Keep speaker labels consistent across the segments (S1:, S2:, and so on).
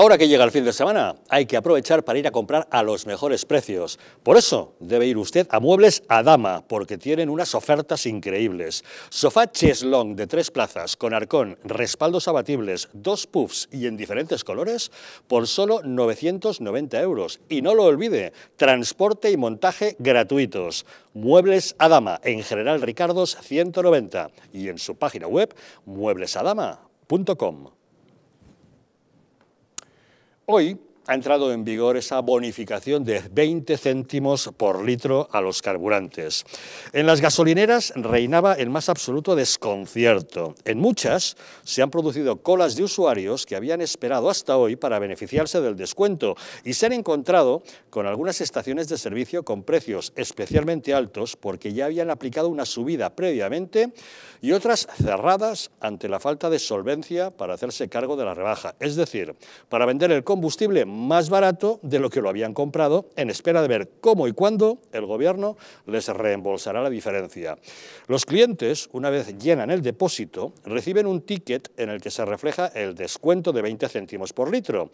S1: Ahora que llega el fin de semana, hay que aprovechar para ir a comprar a los mejores precios. Por eso debe ir usted a Muebles Adama, porque tienen unas ofertas increíbles. Sofá cheslong de tres plazas, con arcón, respaldos abatibles, dos puffs y en diferentes colores, por solo 990 euros. Y no lo olvide, transporte y montaje gratuitos. Muebles Adama, en General Ricardos 190 y en su página web mueblesadama.com. Oi. ha entrado en vigor esa bonificación de 20 céntimos por litro a los carburantes. En las gasolineras reinaba el más absoluto desconcierto. En muchas se han producido colas de usuarios que habían esperado hasta hoy para beneficiarse del descuento y se han encontrado con algunas estaciones de servicio con precios especialmente altos porque ya habían aplicado una subida previamente y otras cerradas ante la falta de solvencia para hacerse cargo de la rebaja. Es decir, para vender el combustible más barato de lo que lo habían comprado, en espera de ver cómo y cuándo el gobierno les reembolsará la diferencia. Los clientes, una vez llenan el depósito, reciben un ticket en el que se refleja el descuento de 20 céntimos por litro.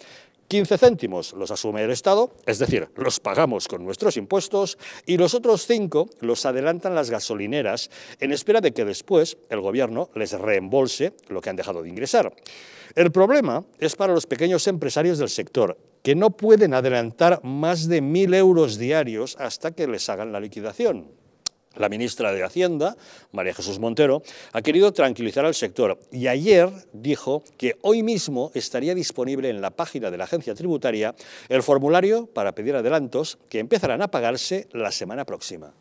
S1: 15 céntimos los asume el Estado, es decir, los pagamos con nuestros impuestos, y los otros 5 los adelantan las gasolineras en espera de que después el gobierno les reembolse lo que han dejado de ingresar. El problema es para los pequeños empresarios del sector, que no pueden adelantar más de 1.000 euros diarios hasta que les hagan la liquidación. La ministra de Hacienda, María Jesús Montero, ha querido tranquilizar al sector y ayer dijo que hoy mismo estaría disponible en la página de la agencia tributaria el formulario para pedir adelantos que empezarán a pagarse la semana próxima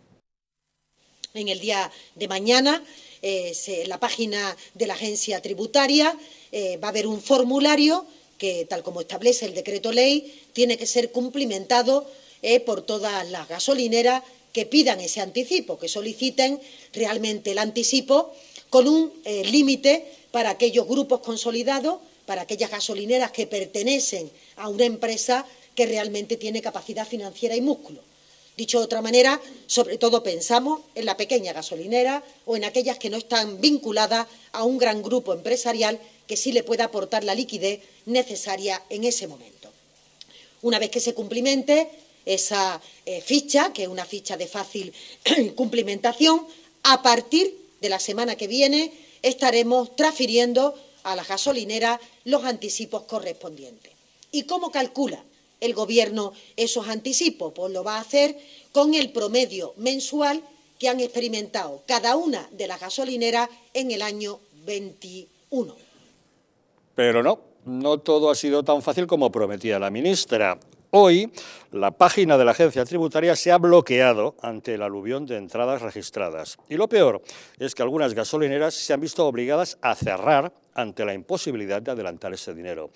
S2: en el día de mañana. en eh, la página de la agencia tributaria eh, va a haber un formulario que, tal como establece el decreto ley, tiene que ser cumplimentado eh, por todas las gasolineras que pidan ese anticipo, que soliciten realmente el anticipo con un límite para aquellos grupos consolidados, para aquellas gasolineras que pertenecen a una empresa que realmente tiene capacidad financiera y músculo. Dicho de otra manera, sobre todo pensamos en la pequeña gasolinera o en aquellas que no están vinculadas a un gran grupo empresarial que sí le pueda aportar la liquidez necesaria en ese momento. Una vez que se cumplimente esa eh, ficha, que es una ficha de fácil cumplimentación, a partir de la semana que viene estaremos transfiriendo a las gasolineras los anticipos correspondientes. ¿Y cómo calcula el Gobierno esos anticipos? Pues lo va a hacer con el promedio mensual que han experimentado cada una de las gasolineras en el año 21.
S1: Pero no, no todo ha sido tan fácil como prometía la ministra. Hoy, la página de la agencia tributaria se ha bloqueado ante el aluvión de entradas registradas. Y lo peor es que algunas gasolineras se han visto obligadas a cerrar ante la imposibilidad de adelantar ese dinero.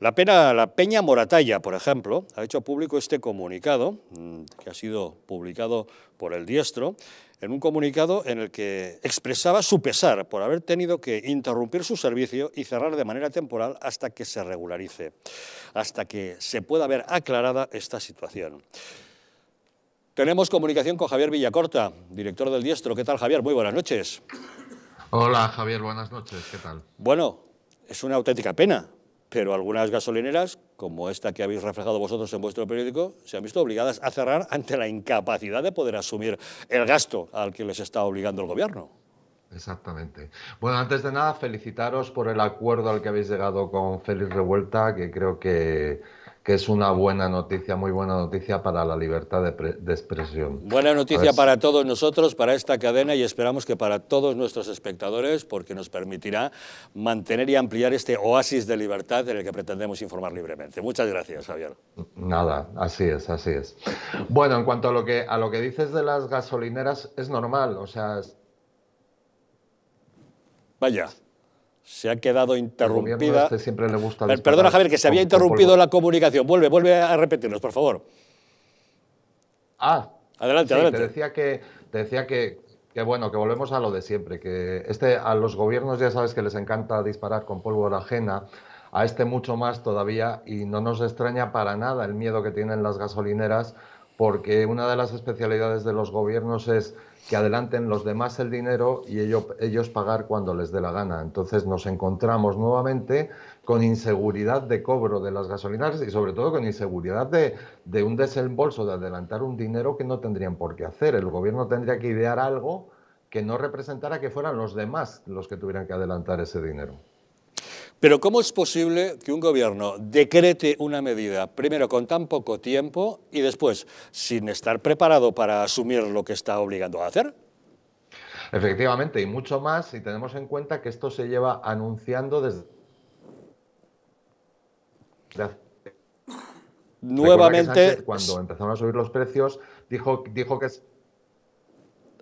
S1: La, pena, la Peña Moratalla, por ejemplo, ha hecho público este comunicado, mm, que ha sido publicado por el diestro, en un comunicado en el que expresaba su pesar por haber tenido que interrumpir su servicio y cerrar de manera temporal hasta que se regularice, hasta que se pueda ver aclarada esta situación. Tenemos comunicación con Javier Villacorta, director del Diestro. ¿Qué tal, Javier? Muy buenas noches.
S3: Hola Javier, buenas noches, ¿qué tal?
S1: Bueno, es una auténtica pena, pero algunas gasolineras, como esta que habéis reflejado vosotros en vuestro periódico, se han visto obligadas a cerrar ante la incapacidad de poder asumir el gasto al que les está obligando el gobierno. Exactamente.
S3: Bueno, antes de nada, felicitaros por el acuerdo al que habéis llegado con Félix Revuelta, que creo que que es una buena noticia, muy buena noticia para la libertad de, expresión. Buena pues noticia para
S1: todos nosotros, para esta cadena y esperamos que para todos nuestros espectadores, porque nos permitirá mantener y ampliar este oasis de libertad en el que pretendemos informar libremente. Muchas gracias, Javier. Nada, así es, así es.
S3: Bueno, en cuanto a lo que, a lo que dices de las gasolineras, es normal, o
S1: sea... Vaya se ha quedado interrumpida. Este eh, perdona, Javier, que se había interrumpido la comunicación. Vuelve, vuelve a repetirnos, por favor. Ah. Adelante, adelante. Te decía
S3: que, decía que, bueno, que volvemos a lo de siempre, que este, a los gobiernos ya sabes que les encanta disparar con pólvora ajena, a este mucho más todavía, y no nos extraña para nada el miedo que tienen las gasolineras porque una de las especialidades de los gobiernos es que adelanten los demás el dinero y ellos pagar cuando les dé la gana. Entonces nos encontramos nuevamente con inseguridad de cobro de las gasolineras y sobre todo con inseguridad de un desembolso, de adelantar un dinero que no tendrían por qué hacer. El gobierno tendría que idear algo que no representara que fueran los demás los que tuvieran que adelantar ese dinero.
S1: Pero ¿cómo es posible que un gobierno decrete una medida, primero con tan poco tiempo y después sin estar preparado para asumir lo que está obligando a hacer?
S3: Efectivamente, y mucho más si tenemos en cuenta que esto se lleva anunciando desde...
S1: Nuevamente...
S3: cuando empezaron a subir los precios, dijo, dijo que...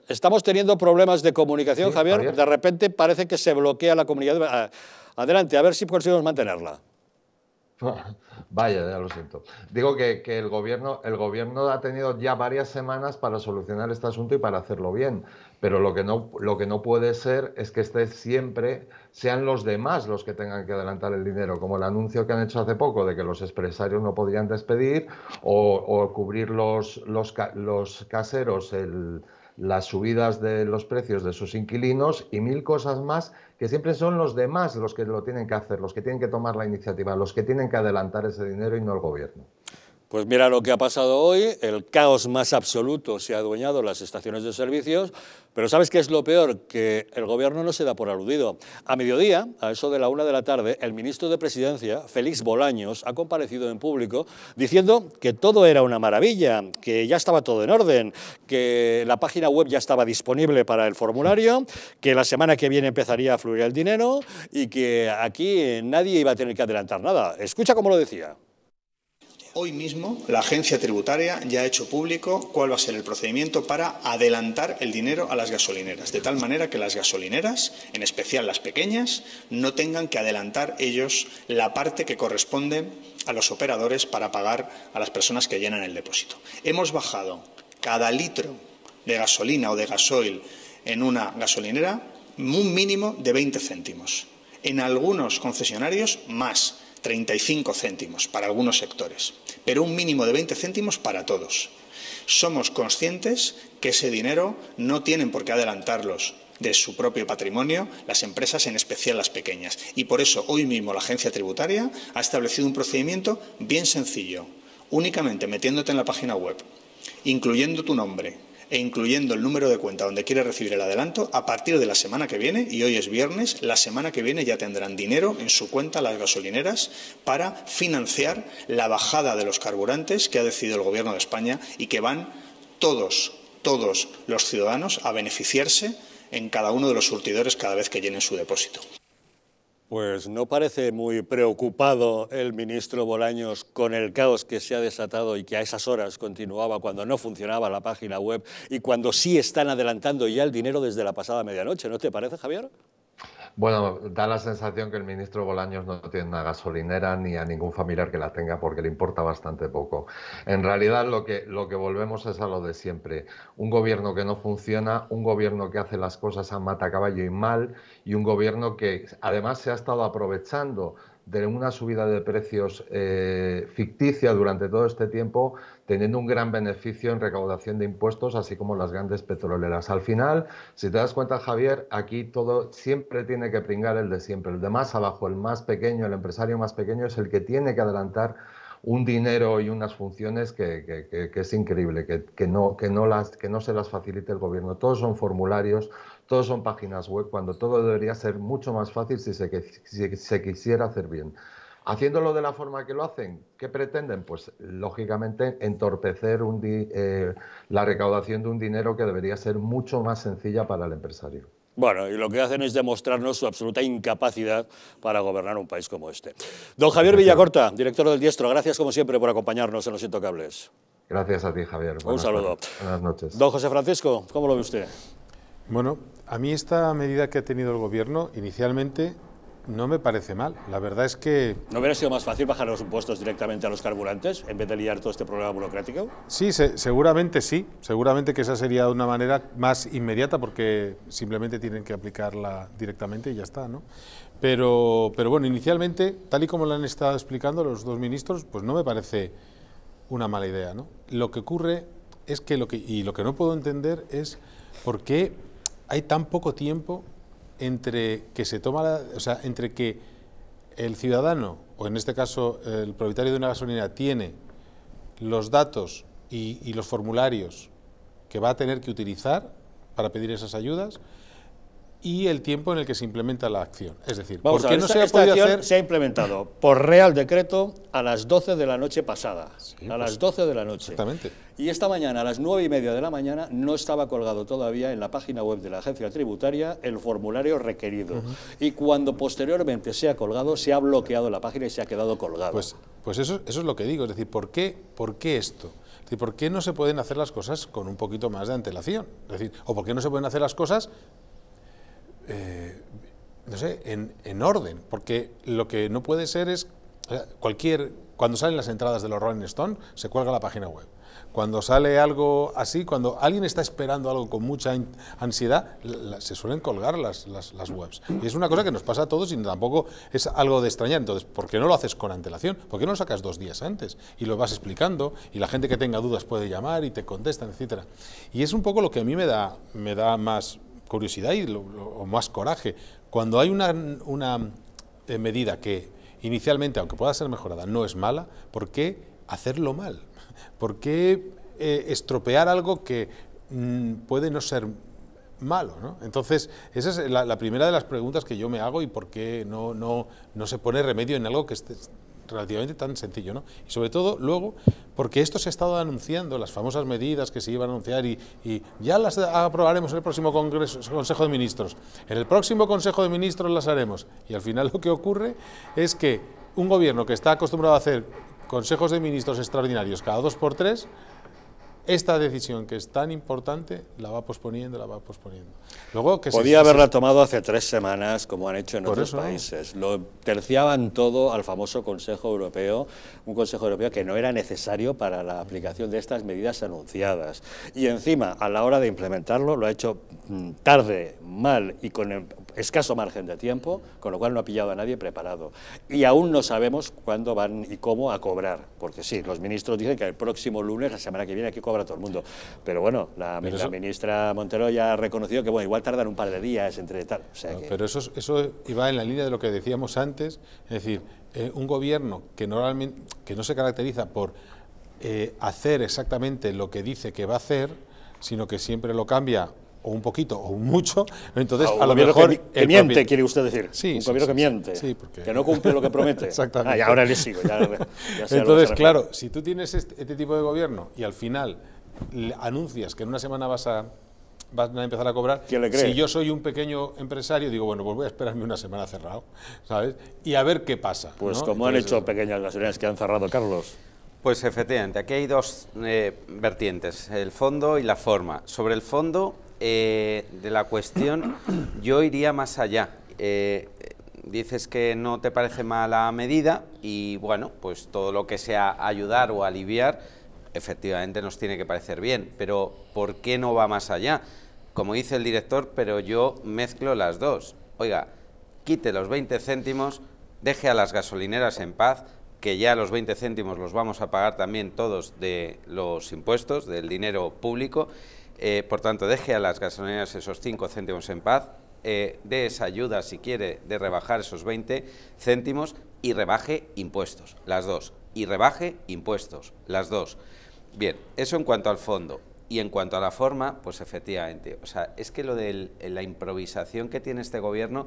S1: Estamos teniendo problemas de comunicación, Javier. Javier. De repente parece que se bloquea la comunicación. Ah, Adelante, a ver si conseguimos mantenerla.
S3: Vaya, ya lo siento. Digo que, el, gobierno, el gobierno ha tenido ya varias semanas para solucionar este asunto y para hacerlo bien, pero lo que no, lo que no puede ser es que esté siempre sean los demás los que tengan que adelantar el dinero, como el anuncio que han hecho hace poco de que los empresarios no podrían despedir o, o cubrir los, los, los caseros el, las subidas de los precios de sus inquilinos y mil cosas más que siempre son los demás los que lo tienen que hacer, los que tienen que tomar la iniciativa, los que tienen que adelantar ese dinero y no el gobierno.
S1: Pues mira lo que ha pasado hoy, el caos más absoluto se ha adueñado las estaciones de servicios, pero ¿sabes qué es lo peor? Que el gobierno no se da por aludido. A mediodía, a eso de la una de la tarde, el ministro de Presidencia, Félix Bolaños, ha comparecido en público diciendo que todo era una maravilla, que ya estaba todo en orden, que la página web ya estaba disponible para el formulario, que la semana que viene empezaría a fluir el dinero y que aquí nadie iba a tener que adelantar nada. Escucha cómo lo decía.
S4: Hoy mismo la agencia tributaria ya ha hecho público cuál va a ser el procedimiento para adelantar el dinero a las gasolineras, de tal manera que las gasolineras, en especial las pequeñas, no tengan que adelantar ellos la parte que corresponde a los operadores para pagar a las personas que llenan el depósito. Hemos bajado cada litro de gasolina o de gasoil en una gasolinera un mínimo de 20 céntimos. En algunos concesionarios más. 35 céntimos para algunos sectores, pero un mínimo de 20 céntimos para todos. Somos conscientes que ese dinero no tienen por qué adelantarlos de su propio patrimonio las empresas, en especial las pequeñas. Y por eso hoy mismo la agencia tributaria ha establecido un procedimiento bien sencillo, únicamente metiéndote en la página web, incluyendo tu nombre, e incluyendo el número de cuenta donde quiere recibir el adelanto, a partir de la semana que viene, y hoy es viernes, la semana que viene ya tendrán dinero en su cuenta las gasolineras para financiar la bajada de los carburantes que ha decidido el Gobierno de España y que van todos, todos los ciudadanos a beneficiarse en cada uno de los surtidores cada vez que llenen su depósito.
S1: Pues no parece muy preocupado el ministro Bolaños con el caos que se ha desatado y que a esas horas continuaba cuando no funcionaba la página web y cuando sí están adelantando ya el dinero desde la pasada medianoche. ¿No te parece, Javier?
S3: Bueno, da la sensación que el ministro Bolaños no tiene una gasolinera ni a ningún familiar que la tenga porque le importa bastante poco. En realidad lo que, lo que volvemos es a lo de siempre. Un gobierno que no funciona, un gobierno que hace las cosas a mata caballo y mal y un gobierno que además se ha estado aprovechando de una subida de precios eh, ficticia durante todo este tiempo teniendo un gran beneficio en recaudación de impuestos, así como las grandes petroleras. Al final, si te das cuenta, Javier, aquí todo siempre tiene que pringar el de siempre, el de más abajo, el más pequeño, el empresario más pequeño es el que tiene que adelantar un dinero y unas funciones que, es increíble, que, no, que no se las facilite el gobierno. Todos son formularios, todos son páginas web, cuando todo debería ser mucho más fácil si se quisiera hacer bien. Haciéndolo de la forma que lo hacen, ¿qué pretenden? Pues lógicamente entorpecer eh, la recaudación de un dinero que debería ser mucho más sencilla para el empresario.
S1: Bueno, y lo que hacen es demostrarnos su absoluta incapacidad para gobernar un país como este.
S3: Don Javier Villacorta,
S1: director del Diestro, gracias como siempre por acompañarnos en Los Intocables. Gracias a ti, Javier. un saludo. Buenas noches. Don José Francisco, ¿cómo lo ve usted?
S5: Bueno, a mí esta medida que ha tenido el Gobierno inicialmente no me parece mal. La verdad es que. ¿No hubiera sido más fácil
S1: bajar los impuestos directamente a los carburantes en vez de liar todo este problema
S5: burocrático? Sí, seguramente sí. Seguramente que esa sería una manera más inmediata porque simplemente tienen que aplicarla directamente y ya está, ¿no? Pero, pero bueno, inicialmente, tal y como lo han estado explicando los dos ministros, pues no me parece una mala idea, ¿no? Lo que ocurre es que lo que y lo que no puedo entender es por qué hay tan poco tiempo entre que se toma, o sea, entre que el ciudadano, o en este caso el propietario de una gasolinera, tiene los datos y los formularios que va a tener que utilizar para pedir esas ayudas, y el tiempo en el que se implementa la acción. Es decir, ¿por qué no se ha se ha implementado
S1: por Real Decreto
S5: a las 12 de la noche pasada. a las 12 pues, de
S1: la noche. Exactamente. Y esta mañana, a las 9 y media de la mañana, no estaba colgado todavía en la página web de la Agencia Tributaria el formulario requerido. Y cuando posteriormente se ha colgado,
S5: se ha bloqueado la página y se ha quedado colgado. Pues, pues eso, eso es lo que digo. Es decir, ¿por qué, por qué esto? Es ¿por qué no se pueden hacer las cosas con un poquito más de antelación? Es decir, ¿o por qué no se pueden hacer las cosas eh, no sé, en, orden, porque lo que no puede ser es, cualquier, cuando salen las entradas de los Rolling Stones, se cuelga la página web. Cuando sale algo así, cuando alguien está esperando algo con mucha ansiedad, se suelen colgar las, las, webs. Y es una cosa que nos pasa a todos y tampoco es algo de extrañar. Entonces, ¿por qué no lo haces con antelación? ¿Por qué no lo sacas dos días antes? Y lo vas explicando y la gente que tenga dudas puede llamar y te contestan, etcétera Y es un poco lo que a mí me da, me da más, curiosidad y o más coraje. Cuando hay una, eh, medida que inicialmente, aunque pueda ser mejorada, no es mala, ¿por qué hacerlo mal? ¿Por qué eh, estropear algo que mm, puede no ser malo. Entonces, esa es la, primera de las preguntas que yo me hago y por qué no, no, no se pone remedio en algo que esté relativamente tan sencillo, ¿no? Y sobre todo, luego, porque esto se ha estado anunciando, las famosas medidas que se iban a anunciar y, ya las aprobaremos en el próximo Congreso, Consejo de Ministros, en el próximo Consejo de Ministros las haremos. Y al final lo que ocurre es que un gobierno que está acostumbrado a hacer consejos de ministros extraordinarios cada dos por tres, esta decisión que es tan importante la va posponiendo, la va posponiendo. Luego, que Podía haberla
S1: tomado hace tres semanas, como han hecho en otros países. Lo terciaban todo al famoso Consejo Europeo, un Consejo Europeo que no era necesario para la aplicación de estas medidas anunciadas. Y encima, a la hora de implementarlo, lo ha hecho mm, tarde, mal y con el escaso margen de tiempo, con lo cual no ha pillado a nadie preparado. Y aún no sabemos cuándo van y cómo a cobrar, porque sí, los ministros dicen que el próximo lunes, la semana que viene, aquí cobra todo el mundo. Pero bueno, la, ministra Montero ya ha reconocido que bueno,
S5: igual tardan un par de días entre tal. Pero eso, eso iba en la línea de lo que decíamos antes, es decir, eh, un gobierno que normalmente que no se caracteriza por eh, hacer exactamente lo que dice que va a hacer, sino que siempre lo cambia o un poquito o un mucho, entonces ah, a lo mejor... miente, quiere usted decir. Sí, un gobierno que miente, que no cumple lo que promete. Exactamente. Ah, y ahora le sigo. Ya, entonces, claro, si tú tienes este, este, tipo de gobierno y al final anuncias que en una semana vas a a empezar a cobrar. ¿Quién le cree? Si yo soy un pequeño empresario, digo, bueno, pues voy a esperarme una semana cerrado, ¿sabes? Y a ver qué pasa. Pues como han hecho pequeñas unidades... que han cerrado, Carlos. Pues efectivamente, aquí hay dos
S6: eh, vertientes, el fondo y la forma. Sobre el fondo, eh, de la cuestión yo iría más allá. Eh, dices que no te parece mala medida y bueno, pues todo lo que sea ayudar o aliviar, efectivamente nos tiene que parecer bien, pero ¿por qué no va más allá? Como dice el director, pero yo mezclo las dos. Oiga, quite los 20 céntimos, deje a las gasolineras en paz, que ya los 20 céntimos los vamos a pagar también todos de los impuestos, del dinero público, eh, por tanto, deje a las gasolineras esos 5 céntimos en paz, eh, dé de esa ayuda, si quiere, de rebajar esos 20 céntimos y rebaje impuestos, las dos. Y rebaje impuestos, las dos. Bien, eso en cuanto al fondo. Y en cuanto a la forma, pues efectivamente, o sea, es que lo de la improvisación que tiene este gobierno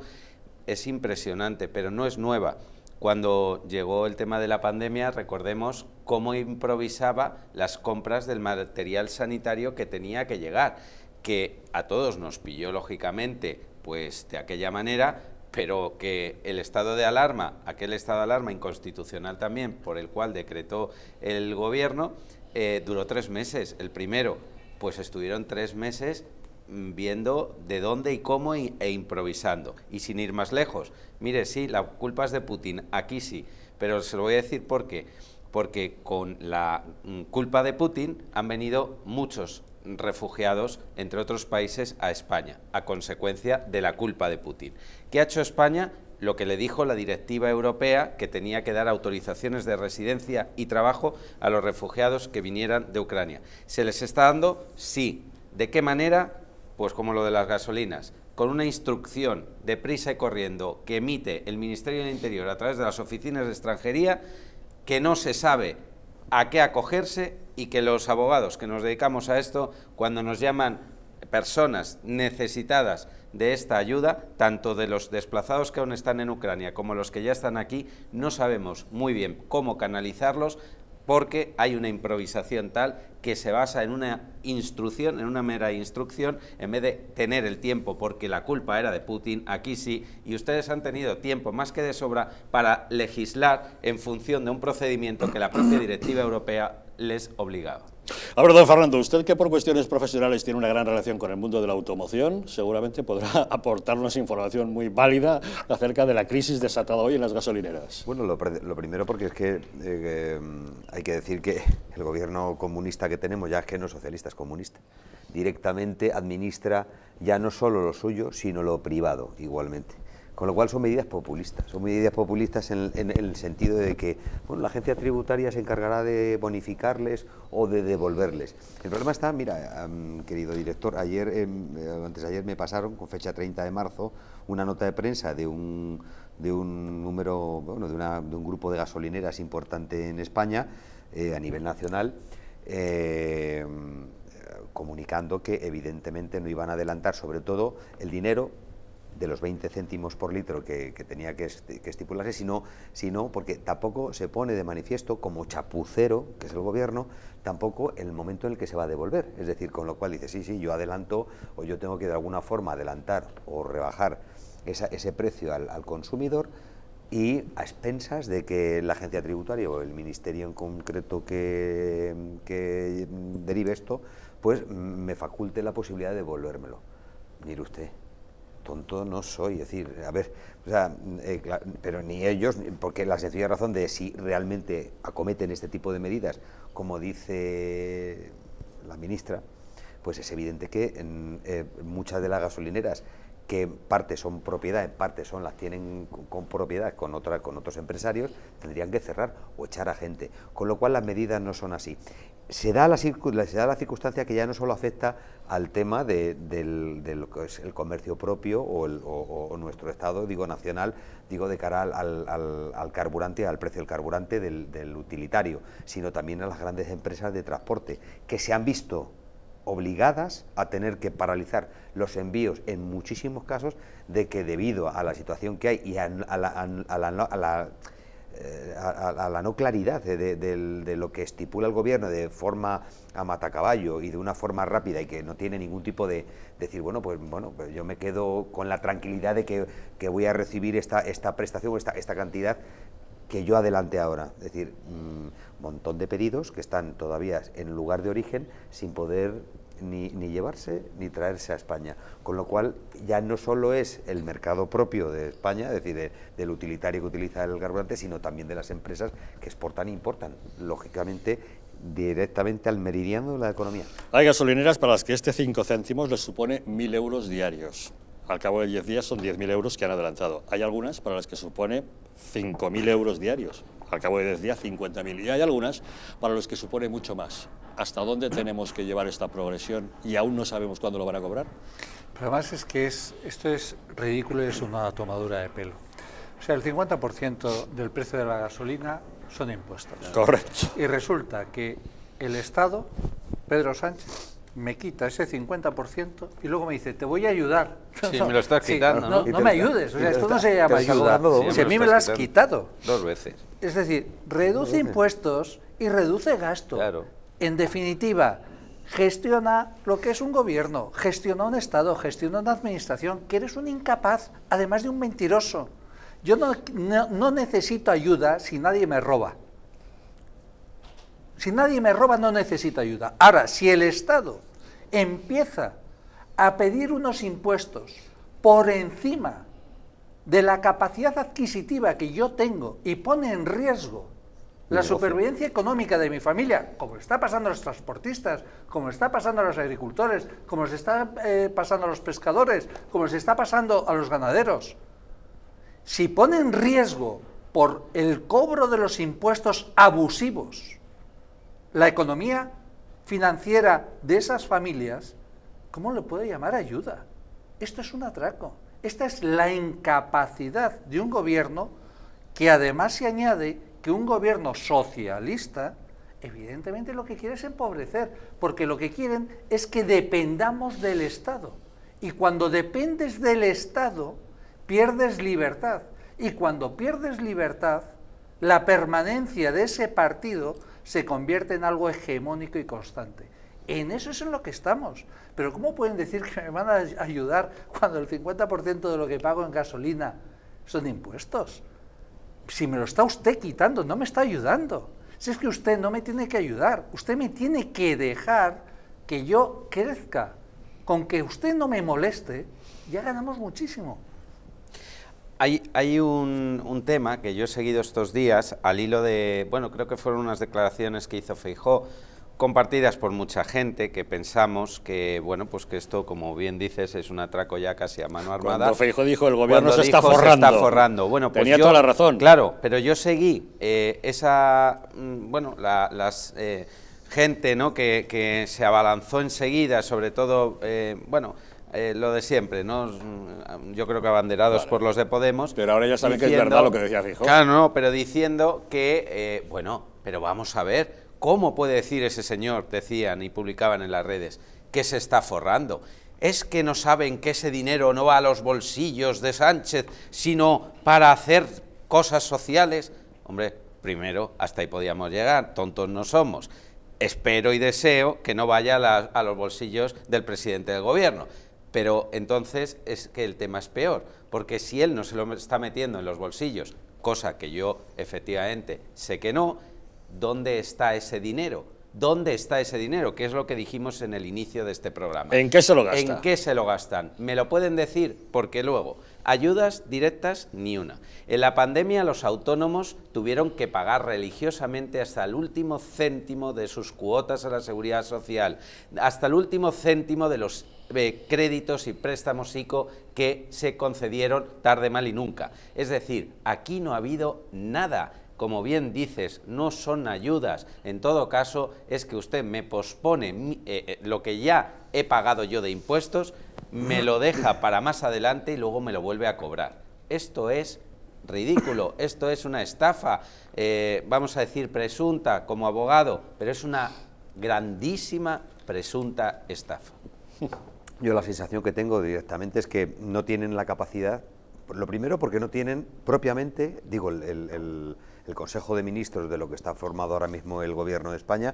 S6: es impresionante, pero no es nueva cuando llegó el tema de la pandemia, recordemos cómo improvisaba las compras del material sanitario que tenía que llegar, que a todos nos pilló lógicamente pues de aquella manera, pero que el estado de alarma, aquel estado de alarma inconstitucional también, por el cual decretó el gobierno, eh, duró tres meses. El primero, pues estuvieron tres meses viendo de dónde y cómo e improvisando. Y sin ir más lejos, mire, sí, la culpa es de Putin, aquí sí, pero se lo voy a decir por qué. Porque con la mm, culpa de Putin han venido muchos refugiados, entre otros países, a España, a consecuencia de la culpa de Putin. ¿Qué ha hecho España? Lo que le dijo la directiva europea que tenía que dar autorizaciones de residencia y trabajo a los refugiados que vinieran de Ucrania. ¿Se les está dando? Sí. ¿De qué manera? Pues como lo de las gasolinas, con una instrucción de prisa y corriendo que emite el Ministerio del Interior a través de las oficinas de extranjería, que no se sabe a qué acogerse y que los abogados que nos dedicamos a esto, cuando nos llaman personas necesitadas de esta ayuda, tanto de los desplazados que aún están en Ucrania como los que ya están aquí, no sabemos muy bien cómo canalizarlos porque hay una improvisación tal que se basa en una instrucción, en una mera instrucción, en vez de tener el tiempo, porque la culpa era de Putin, aquí sí, y ustedes han tenido tiempo más que de sobra para legislar en función de un procedimiento que la propia directiva europea les obligaba
S1: ver, don Fernando, usted que por cuestiones profesionales tiene una gran relación con el mundo de la automoción, seguramente podrá aportarnos información muy válida acerca de la crisis desatada hoy en las gasolineras.
S7: Bueno, lo, primero porque es que eh, em, hay que decir que el gobierno comunista que tenemos ya es que no es socialista, es comunista. Directamente administra ya no solo lo suyo, sino lo privado igualmente. Con lo cual son medidas populistas, son medidas populistas en, el sentido de que la agencia tributaria se encargará de bonificarles o de devolverles. El problema está, mira, querido director, ayer, em, eh, antes de ayer me pasaron, con fecha 30 de marzo, una nota de prensa de un, de un número, bueno, de, un grupo de gasolineras importante en España, eh, a nivel nacional, eh, comunicando que evidentemente no iban a adelantar sobre todo el dinero de los 20 céntimos por litro que, tenía que, estipularse, sino, sino porque tampoco se pone de manifiesto como chapucero, que es el gobierno, tampoco el momento en el que se va a devolver. Es decir, con lo cual dice, sí, sí, yo adelanto o yo tengo que de alguna forma adelantar o rebajar ese precio al, consumidor, y a expensas de que la agencia tributaria o el ministerio en concreto que, que derive esto, pues me faculte la posibilidad de devolvérmelo. Mire usted, tonto no soy, es decir, a ver, o sea, eh, pero ni ellos, porque la sencilla razón de si realmente acometen este tipo de medidas, como dice la ministra, pues es evidente que eh, muchas de las gasolineras que en parte son propiedad, en parte son las tienen con, con propiedad con, otra, con otros empresarios, tendrían que cerrar o echar a gente. Con lo cual las medidas no son así se da, la, la circunstancia que ya no solo afecta al tema de, del, el comercio propio o, nuestro Estado, digo nacional, digo de cara al, al, al carburante, al precio del carburante del, utilitario, sino también a las grandes empresas de transporte, que se han visto obligadas a tener que paralizar los envíos en muchísimos casos de que debido a la situación que hay y a la a, la no claridad de, lo que estipula el gobierno de forma a matacaballo y de una forma rápida y que no tiene ningún tipo de decir, bueno, pues bueno, pues yo me quedo con la tranquilidad de que, voy a recibir esta, esta prestación, esta, esta cantidad que yo adelante ahora. Es decir, un mm, montón de pedidos que están todavía en lugar de origen sin poder ni, llevarse ni traerse a España. Con lo cual ya no solo es el mercado propio de España, es decir, del utilitario que utiliza el carburante, sino también de las empresas que exportan e importan. Lógicamente directamente al meridiano de la economía.
S1: Hay gasolineras para las que este 5 céntimos les supone 1.000 euros diarios. Al cabo de 10 días son 10.000 euros que han adelantado. Hay algunas para las que supone 5.000 euros diarios al cabo de 10 días 50.000 y hay algunas para los que supone mucho más. ¿Hasta dónde tenemos que llevar esta progresión y aún no sabemos cuándo lo van a cobrar?
S8: Pero además es que esto es ridículo y es una tomadura de pelo. O sea, el 50% del precio de la gasolina son impuestos. Correcto. Y resulta que el Estado, Pedro Sánchez, me quita ese 50% y luego me dice, te voy a ayudar. Sí, me lo estás quitando. no, me ayudes, o sea, esto no se llama ayuda. si a mí me lo has quitado. Dos veces. Es decir, reduce impuestos y reduce gasto. Claro. En definitiva, gestiona lo que es un gobierno, gestiona un Estado, gestiona una administración, que eres un incapaz, además de un mentiroso. Yo no necesito ayuda si nadie me roba. Si nadie me roba, no necesito ayuda. Ahora, si el Estado empieza a pedir unos impuestos por encima de la capacidad adquisitiva que yo tengo y pone en riesgo la supervivencia económica de mi familia, como está pasando a los transportistas, como está pasando a los agricultores, como se está eh, pasando a los pescadores, como se está pasando a los ganaderos. Si pone en riesgo por el cobro de los impuestos abusivos la economía financiera de esas familias, ¿cómo le puede llamar ayuda? Esto es un atraco. Esta es la incapacidad de un gobierno que además se añade que un gobierno socialista, evidentemente lo que quiere es empobrecer, porque lo que quieren es que dependamos del Estado. Y cuando dependes del Estado, pierdes libertad. Y cuando pierdes libertad, la permanencia de ese partido se convierte en algo hegemónico y constante. En eso es en lo que estamos. Pero ¿cómo pueden decir que me van a ayudar cuando el 50% de lo que pago en gasolina son impuestos? Si me lo está usted quitando, no me está ayudando. Si es que usted no me tiene que ayudar, usted me tiene que dejar que yo crezca. Con que usted no me moleste, ya ganamos muchísimo.
S6: Hay, hay un, tema que yo he seguido estos días al hilo de, bueno, creo que fueron unas declaraciones que hizo Feijó, compartidas por mucha gente que pensamos que, bueno, pues que esto, como bien dices, es un atraco ya casi a mano armada. Cuando Feijó dijo, el gobierno se, está forrando. está forrando. Bueno, pues Tenía toda la razón. Claro, pero yo seguí eh, esa, mm, bueno, la, las... Eh, gente ¿no? que, que se abalanzó enseguida, sobre todo, eh, bueno, eh, lo de siempre, ¿no? Yo creo que abanderados por los de Podemos. Pero ahora ya saben que es verdad lo que decía Fijo. Claro, no, pero diciendo que, eh, bueno, pero vamos a ver, ¿cómo puede decir ese señor, decían y publicaban en las redes, que se está forrando? es que no saben que ese dinero no va a los bolsillos de Sánchez, sino para hacer cosas sociales. Hombre, primero, hasta ahí podíamos llegar, tontos no somos. Espero y deseo que no vaya a los bolsillos del presidente del gobierno pero entonces es que el tema es peor, porque si él no se lo está metiendo en los bolsillos, cosa que yo efectivamente sé que no, ¿dónde está ese dinero? ¿Dónde está ese dinero? Que es lo que dijimos en el inicio de este programa. ¿En qué se lo gastan? ¿En qué se lo gastan? Me lo pueden decir porque luego, ayudas directas ni una. En la pandemia los autónomos tuvieron que pagar religiosamente hasta el último céntimo de sus cuotas a la seguridad social, hasta el último céntimo de los eh, créditos y préstamos ICO que se concedieron tarde, mal y nunca. Es decir, aquí no ha habido nada como bien dices, no son ayudas. En todo caso, es que usted me pospone eh, eh, lo que ya he pagado yo de impuestos, me lo deja para más adelante y luego me lo vuelve a cobrar. Esto es ridículo, esto es una estafa, eh, vamos a decir presunta como abogado, pero es una grandísima presunta estafa.
S7: Yo la sensación que tengo directamente es que no tienen la capacidad, lo primero porque no tienen propiamente, digo, el el Consejo de Ministros, de lo que está formado ahora mismo el Gobierno de España,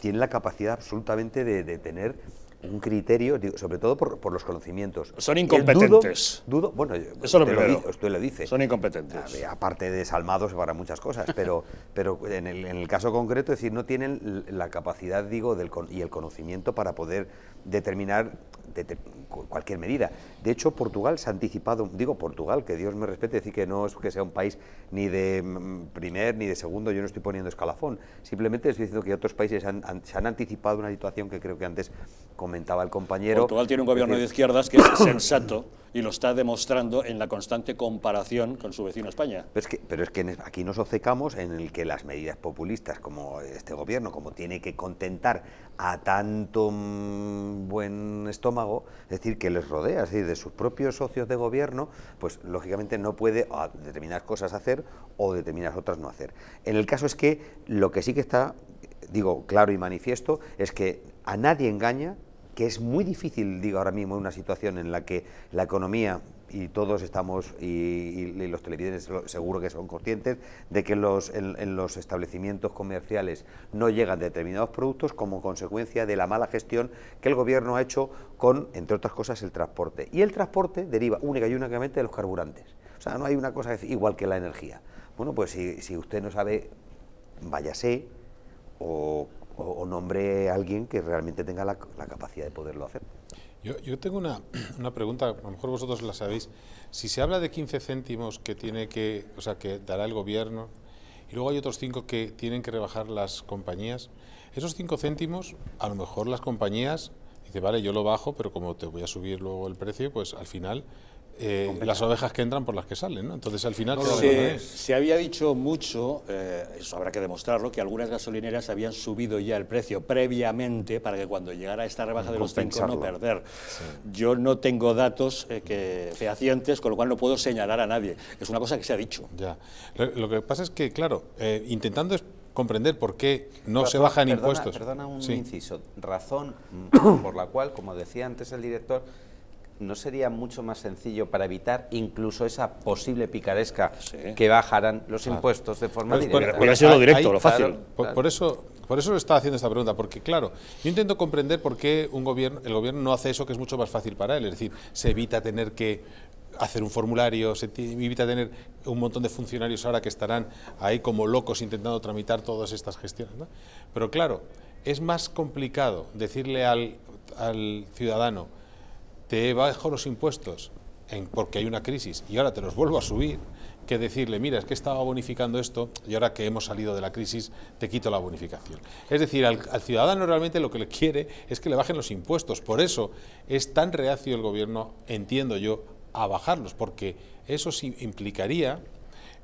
S7: tiene la capacidad absolutamente de, tener un criterio, sobre todo por, los conocimientos. Son incompetentes. Dudo, bueno, Eso lo primero. usted dice. Son incompetentes. aparte de desalmados para muchas cosas, pero, pero en, el, en el caso concreto, es decir, no tienen la capacidad, digo, y el conocimiento para poder determinar, cualquier medida. De hecho, Portugal se ha anticipado, digo Portugal, que Dios me respete, decir que no es que sea un país ni de mm, primer ni de segundo, yo no estoy poniendo escalafón, simplemente estoy diciendo que otros países se han anticipado una situación que creo que antes
S1: comentaba el compañero. Portugal tiene un gobierno de izquierdas que es sensato y lo está demostrando en la constante comparación con su vecino España.
S7: Pero es que, aquí nos obcecamos en el que las medidas populistas como este gobierno, como tiene que contentar a tanto mm, buen estómago, decir, decir, que les rodea, es decir, de sus propios socios de gobierno, pues lógicamente no puede determinar ah, determinadas cosas hacer o determinadas otras no hacer. En el caso es que lo que sí que está, digo, claro y manifiesto, es que a nadie engaña que es muy difícil, digo ahora mismo, una situación en la que la economía y todos estamos, y, los televidentes seguro que son conscientes, de que los, en, los establecimientos comerciales no llegan determinados productos como consecuencia de la mala gestión que el gobierno ha hecho con, entre otras cosas, el transporte. Y el transporte deriva única y únicamente de los carburantes. O sea, no hay una cosa igual que la energía. Bueno, pues si, usted no sabe, váyase o, nombre a alguien que realmente tenga la capacidad de poderlo hacer.
S5: Yo, tengo una, pregunta, a lo mejor vosotros la sabéis. Si se habla de 15 céntimos que tiene que, o sea, que dará el gobierno, y luego hay otros 5 que tienen que rebajar las compañías, esos 5 céntimos, a lo mejor las compañías dice, vale, yo lo bajo, pero como te voy a subir luego el precio, pues al final eh, las ovejas que entran por las que salen, ¿no? Entonces al final...
S1: se, había dicho mucho, eh, eso habrá que demostrarlo, que algunas gasolineras habían subido ya el precio previamente para que cuando llegara esta rebaja de los 5 no perder. Yo no tengo datos eh, que fehacientes, con lo cual no puedo señalar a nadie. Es una cosa que se ha dicho. Ya.
S5: Lo, que pasa es que, claro, intentando comprender por qué no se bajan impuestos. Perdona un inciso.
S6: Razón por la cual, como decía antes el director, ¿no sería mucho más sencillo para evitar incluso esa posible picaresca que bajarán los impuestos de forma directa? lo directo, lo fácil. por,
S5: eso... Por eso le estaba haciendo esta pregunta, porque claro, yo intento comprender por qué un gobierno, el gobierno no hace eso que es mucho más fácil para él, es decir, se evita tener que hacer un formulario, se evita tener un montón de funcionarios ahora que estarán ahí como locos intentando tramitar todas estas gestiones. Pero claro, es más complicado decirle al, al ciudadano, te bajo los impuestos en, porque hay una crisis y ahora te los vuelvo a subir, que decirle, mira, es que estaba bonificando esto y ahora que hemos salido de la crisis te quito la bonificación. Es decir, al, ciudadano realmente lo que le quiere es que le bajen los impuestos. Por eso es tan reacio el gobierno, entiendo yo, a bajarlos, porque eso sí implicaría...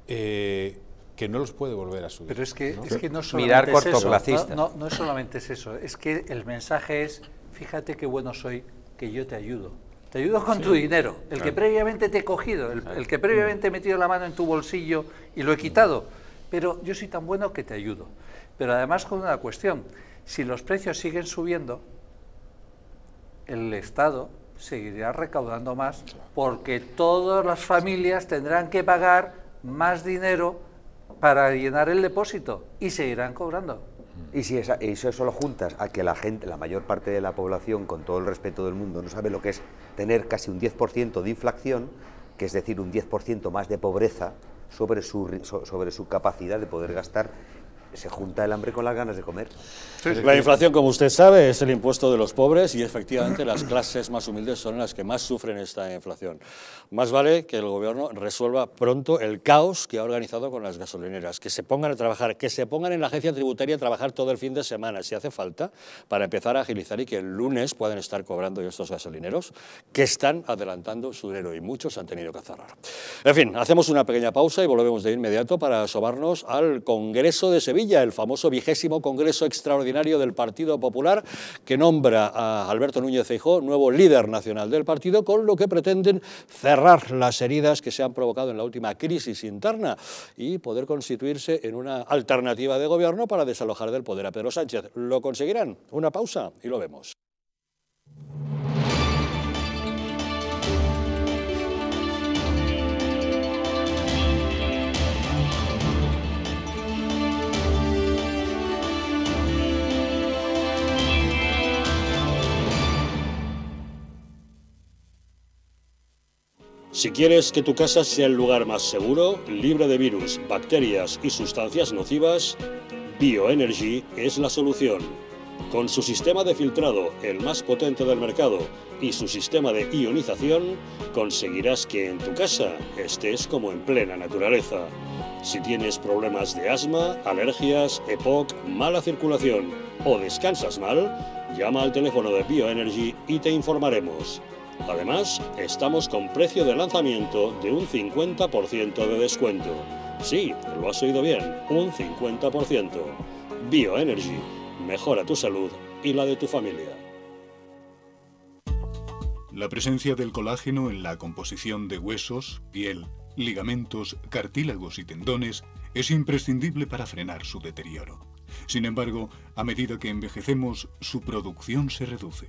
S5: Eh, que no los puede volver a subir. Pero es que no, es que no solamente es eso, no,
S8: no, no solamente es eso, es que el mensaje es, fíjate qué bueno soy, que yo te ayudo. Te ayudo con tu dinero, el que previamente te he cogido, el, el, que previamente he metido la mano en tu bolsillo y lo he mm. quitado. Pero yo soy tan bueno que te ayudo. Pero además con una cuestión, si los precios siguen subiendo, el Estado seguirá recaudando más porque todas las familias tendrán que pagar más dinero para llenar el depósito y seguirán cobrando.
S7: Y si eso, eso lo juntas a que la gente, la mayor parte de la población, con todo el respeto del mundo, no sabe lo que es tener casi un 10% de inflación, que es decir, un 10% más de pobreza sobre sobre su
S1: capacidad de poder gastar se junta el hambre con las ganas de comer. La inflación, como usted sabe, es el impuesto de los pobres y efectivamente las clases más humildes son las que más sufren esta inflación. Más vale que el gobierno resuelva pronto el caos que ha organizado con las gasolineras, que se pongan a trabajar, que se pongan en la agencia tributaria a trabajar todo el fin de semana, si hace falta, para empezar a agilizar y que el lunes puedan estar cobrando estos gasolineros que están adelantando su dinero y muchos han tenido que cerrar. En fin, hacemos una pequeña pausa y volvemos de inmediato para asomarnos al Congreso de Sevilla el famoso vigésimo Congreso Extraordinario del Partido Popular, que nombra a Alberto Núñez Eijó, nuevo líder nacional del partido, con lo que pretenden cerrar las heridas que se han provocado en la última crisis interna y poder constituirse en una alternativa de gobierno para desalojar del poder a Pedro Sánchez. ¿Lo conseguirán? Una pausa y lo vemos. Si quieres que tu casa sea el lugar más seguro, libre de virus, bacterias y sustancias nocivas, Bioenergy es la solución. Con su sistema de filtrado, el más potente del mercado, y su sistema de ionización, conseguirás que en tu casa estés como en plena naturaleza. Si tienes problemas de asma, alergias, EPOC, mala circulación o descansas mal, llama al teléfono de Bioenergy y te informaremos. Además, estamos con precio de lanzamiento de un 50% de descuento. Sí, lo has oído bien, un 50%. Bioenergy, mejora tu salud y la
S9: de tu familia. La presencia del colágeno en la composición de huesos, piel, ligamentos, cartílagos y tendones es imprescindible para frenar su deterioro. Sin embargo, a medida que envejecemos, su producción se reduce.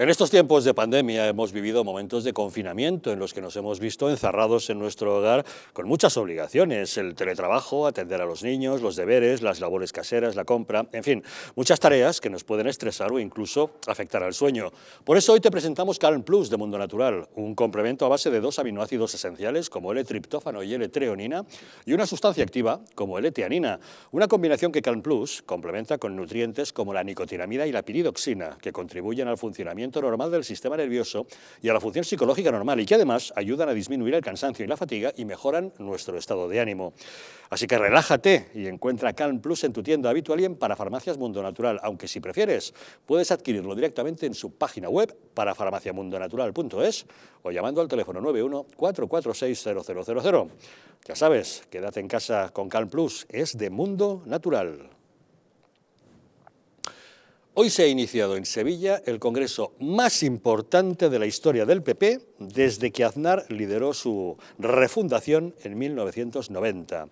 S1: En estos tiempos de pandemia hemos vivido momentos de confinamiento en los que nos hemos visto encerrados en nuestro hogar con muchas obligaciones, el teletrabajo, atender a los niños, los deberes, las labores caseras, la compra, en fin, muchas tareas que nos pueden estresar o incluso afectar al sueño. Por eso hoy te presentamos Calm Plus de Mundo Natural, un complemento a base de dos aminoácidos esenciales como L-triptófano y L-treonina y una sustancia activa como l tianina una combinación que Calm Plus complementa con nutrientes como la nicotinamida y la piridoxina que contribuyen al funcionamiento normal del sistema nervioso y a la función psicológica normal y que además ayudan a disminuir el cansancio y la fatiga y mejoran nuestro estado de ánimo. Así que relájate y encuentra Calm Plus en tu tienda habitual y en Parafarmacias Mundo Natural, aunque si prefieres puedes adquirirlo directamente en su página web parafarmaciamundonatural.es o llamando al teléfono 91 Ya sabes, quédate en casa con Calm Plus, es de Mundo Natural. Hoy se ha iniciado en Sevilla el congreso más importante de la historia del PP desde que Aznar lideró su refundación en 1990.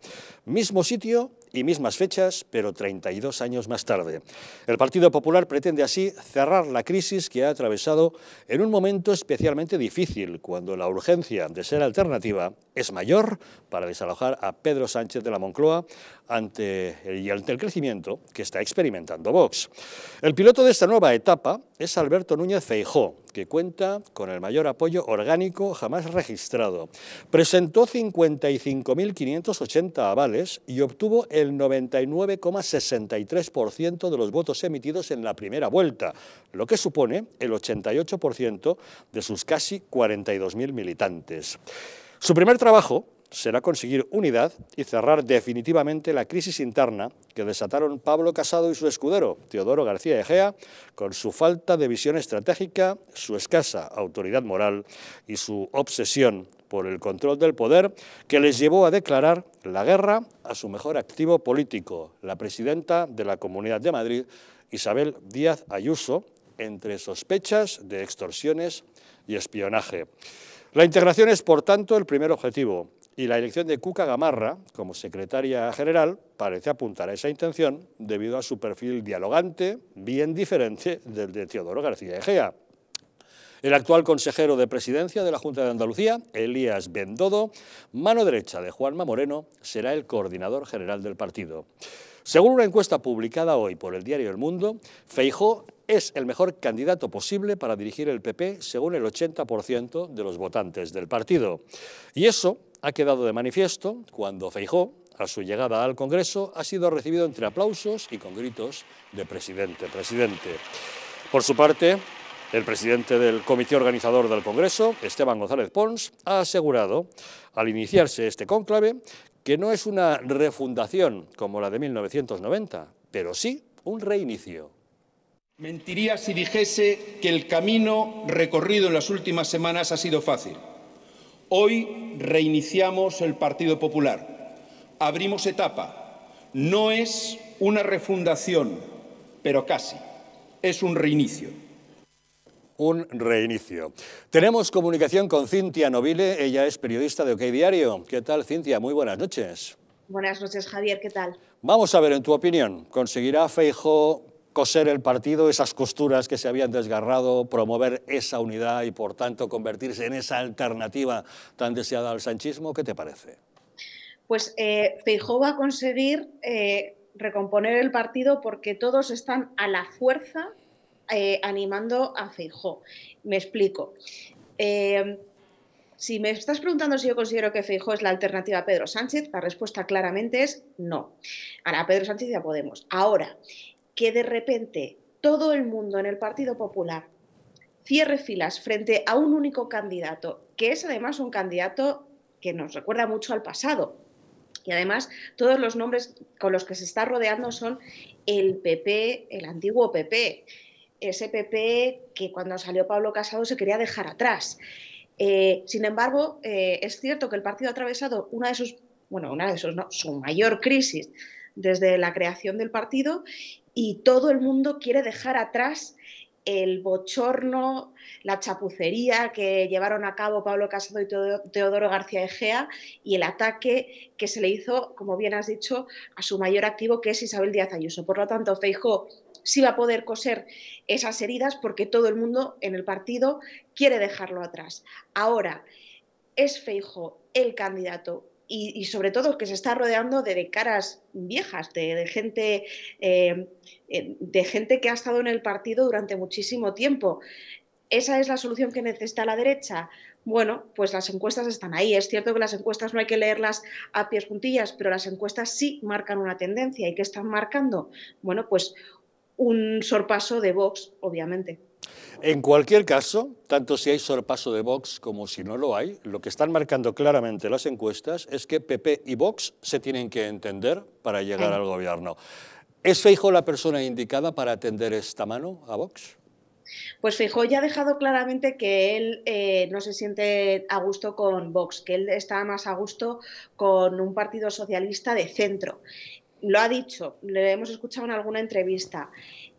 S1: Mismo sitio y mismas fechas, pero 32 años más tarde. El Partido Popular pretende así cerrar la crisis que ha atravesado en un momento especialmente difícil, cuando la urgencia de ser alternativa es mayor para desalojar a Pedro Sánchez de la Moncloa ante el, ante el crecimiento que está experimentando Vox. El piloto de esta nueva etapa es Alberto Núñez Feijóo, que cuenta con el mayor apoyo orgánico jamás registrado. Presentó 55.580 avales y obtuvo el 99,63% de los votos emitidos en la primera vuelta, lo que supone el 88% de sus casi 42.000 militantes. Su primer trabajo, será conseguir unidad y cerrar definitivamente la crisis interna que desataron Pablo Casado y su escudero, Teodoro García Egea, con su falta de visión estratégica, su escasa autoridad moral y su obsesión por el control del poder que les llevó a declarar la guerra a su mejor activo político, la presidenta de la Comunidad de Madrid, Isabel Díaz Ayuso, entre sospechas de extorsiones y espionaje. La integración es, por tanto, el primer objetivo, y la elección de Cuca Gamarra como secretaria general parece apuntar a esa intención debido a su perfil dialogante, bien diferente del de Teodoro García Egea. El actual consejero de presidencia de la Junta de Andalucía, Elías Bendodo, mano derecha de Juanma Moreno, será el coordinador general del partido. Según una encuesta publicada hoy por el diario El Mundo, Feijó es el mejor candidato posible para dirigir el PP según el 80% de los votantes del partido. Y eso ha quedado de manifiesto cuando Feijó, a su llegada al Congreso, ha sido recibido entre aplausos y con gritos de presidente, presidente. Por su parte, el presidente del comité organizador del Congreso, Esteban González Pons, ha asegurado, al iniciarse este cónclave, que no es una refundación como la de 1990, pero sí un reinicio.
S6: Mentiría si dijese que el camino recorrido en las últimas semanas ha sido fácil. Hoy reiniciamos el Partido Popular.
S1: Abrimos etapa. No es una refundación, pero casi. Es un reinicio un reinicio. Tenemos comunicación con Cintia Novile, ella es periodista de OK Diario. ¿Qué tal, Cintia? Muy buenas noches.
S10: Buenas noches, Javier, ¿qué tal?
S1: Vamos a ver, en tu opinión, ¿conseguirá Feijo coser el partido, esas costuras que se habían desgarrado, promover esa unidad y, por tanto, convertirse en esa alternativa tan deseada al sanchismo? ¿Qué te parece?
S10: Pues eh, va a conseguir eh, recomponer el partido porque todos están a la fuerza eh, animando a Feijó. Me explico. Eh, si me estás preguntando si yo considero que Feijó es la alternativa a Pedro Sánchez, la respuesta claramente es no. Ahora, Pedro Sánchez ya podemos. Ahora, que de repente todo el mundo en el Partido Popular cierre filas frente a un único candidato, que es además un candidato que nos recuerda mucho al pasado. Y además todos los nombres con los que se está rodeando son el PP, el antiguo PP, ese PP que cuando salió Pablo Casado se quería dejar atrás. Eh, sin embargo, eh, es cierto que el partido ha atravesado una de sus, bueno, una de sus, su mayor crisis desde la creación del partido y todo el mundo quiere dejar atrás el bochorno, la chapucería que llevaron a cabo Pablo Casado y Teodoro García Egea y el ataque que se le hizo, como bien has dicho, a su mayor activo, que es Isabel Díaz Ayuso. Por lo tanto, Feijóo sí va a poder coser esas heridas porque todo el mundo en el partido quiere dejarlo atrás. Ahora, es Feijo el candidato y, sobre todo que se está rodeando de, caras viejas, de, gente, eh, eh, de gente que ha estado en el partido durante muchísimo tiempo. ¿Esa es la solución que necesita la derecha? Bueno, pues las encuestas están ahí. Es cierto que las encuestas no hay que leerlas a pies juntillas, pero las encuestas sí marcan una tendencia. ¿Y qué están marcando? Bueno, pues un sorpaso de Vox, obviamente.
S1: En cualquier caso, tanto si hay sorpaso de Vox como si no lo hay, lo que están marcando claramente las encuestas es que PP y Vox se tienen que entender para llegar al gobierno. ¿Es Feijo la persona indicada para atender esta mano a Vox?
S10: Pues Feijo ya ha dejado claramente que él eh, no se siente a gusto con Vox, que él está más a gusto con un partido socialista de centro lo ha dicho, le hemos escuchado en alguna entrevista.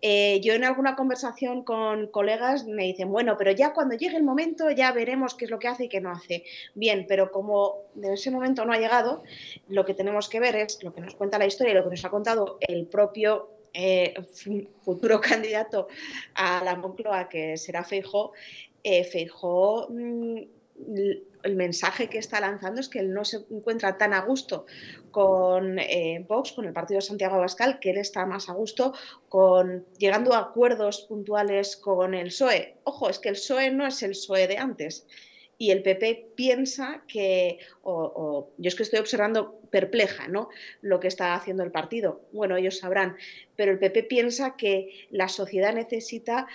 S10: Eh, yo en alguna conversación con colegas me dicen, bueno, pero ya cuando llegue el momento ya veremos qué es lo que hace y qué no hace. Bien, pero como de ese momento no ha llegado, lo que tenemos que ver es lo que nos cuenta la historia y lo que nos ha contado el propio eh, futuro candidato a la Moncloa, que será Feijó. Eh, Feijó mm, el mensaje que está lanzando es que él no se encuentra tan a gusto con eh, Vox, con el partido de Santiago Abascal, que él está más a gusto con llegando a acuerdos puntuales con el PSOE. Ojo, es que el PSOE no es el PSOE de antes. Y el PP piensa que, o, yo es que estoy observando perpleja, ¿no? Lo que está haciendo el partido. Bueno, ellos sabrán, pero el PP piensa que la sociedad necesita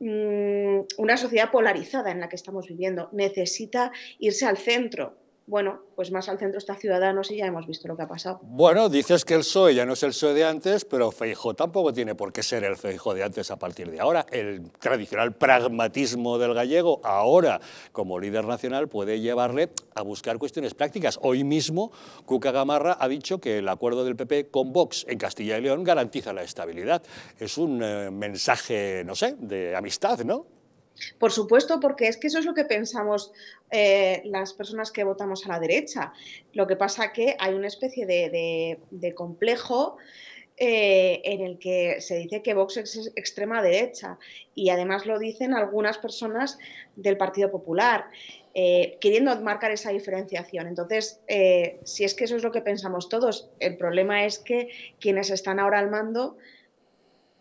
S10: Mm, una sociedad polarizada en la que estamos viviendo. Necesita irse al centro, bueno, pues más al centro está Ciudadanos y ya hemos visto lo que ha pasado.
S1: Bueno, dices que el PSOE ya no es el PSOE de antes, pero Feijo tampoco tiene por qué ser el Feijo de antes a partir de ahora. El tradicional pragmatismo del gallego ahora, como líder nacional, puede llevarle a buscar cuestiones prácticas. Hoy mismo, Cuca Gamarra ha dicho que el acuerdo del PP con Vox en Castilla y León garantiza la estabilidad. Es un eh,
S10: mensaje, no sé, de amistad, ¿no? Por supuesto, porque es que eso es lo que pensamos eh, las personas que votamos a la derecha. Lo que pasa que hay una especie de, complejo eh, en el que se dice que Vox es extrema derecha y además lo dicen algunas personas del Partido Popular, eh, queriendo marcar esa diferenciación. Entonces, si es que eso es lo que pensamos todos, el problema es que quienes están ahora al mando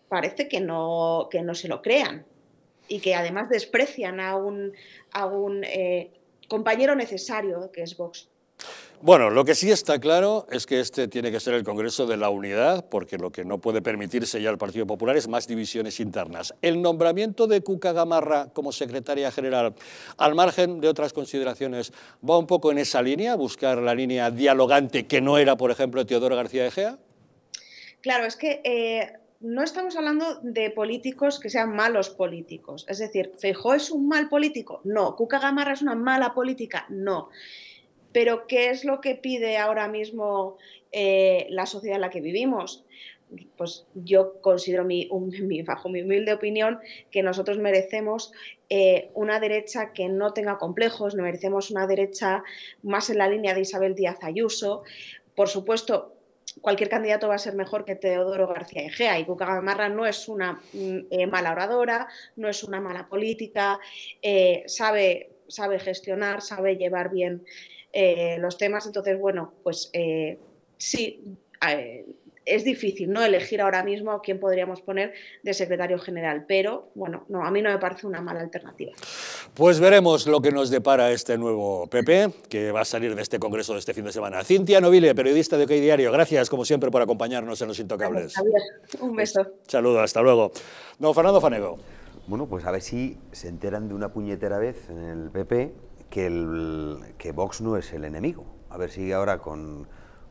S10: parece que no, que no se lo crean y que además desprecian a un, eh, compañero necesario que es Vox.
S1: Bueno, lo que sí está claro es que este tiene que ser el Congreso de la Unidad, porque lo que no puede permitirse ya el Partido Popular es más divisiones internas. El nombramiento de Cuca Gamarra como secretaria general, al margen de otras consideraciones, ¿va un poco en esa línea, buscar la línea dialogante que no era, por ejemplo, Teodoro García Egea?
S10: Claro, es que eh, no estamos hablando de políticos que sean malos políticos. Es decir, ¿Fejó es un mal político. No. Cuca Gamarra es una mala política. No. Pero ¿qué es lo que pide ahora mismo eh, la sociedad en la que vivimos? Pues yo considero bajo mi humilde opinión que nosotros merecemos eh, una derecha que no tenga complejos, no merecemos una derecha más en la línea de Isabel Díaz Ayuso. Por supuesto, cualquier candidato va a ser mejor que Teodoro García Egea y Cuca no es una mm, eh, mala oradora, no es una mala política, eh, sabe, sabe gestionar, sabe llevar bien eh, los temas. Entonces, bueno, pues sí es difícil no elegir ahora mismo quién podríamos poner de secretario general, pero bueno, no, a mí no me parece una mala alternativa.
S1: Pues veremos lo que nos depara este nuevo PP, que va a salir de este congreso de este fin de semana. Cintia Novile, periodista de OK Diario, gracias como siempre por acompañarnos en Los Intocables. un beso. saludos, hasta luego.
S10: Don Fernando Fanego.
S7: Bueno, pues a ver si se enteran de una puñetera vez en el PP que, el, que Vox no es el enemigo. A ver si ahora con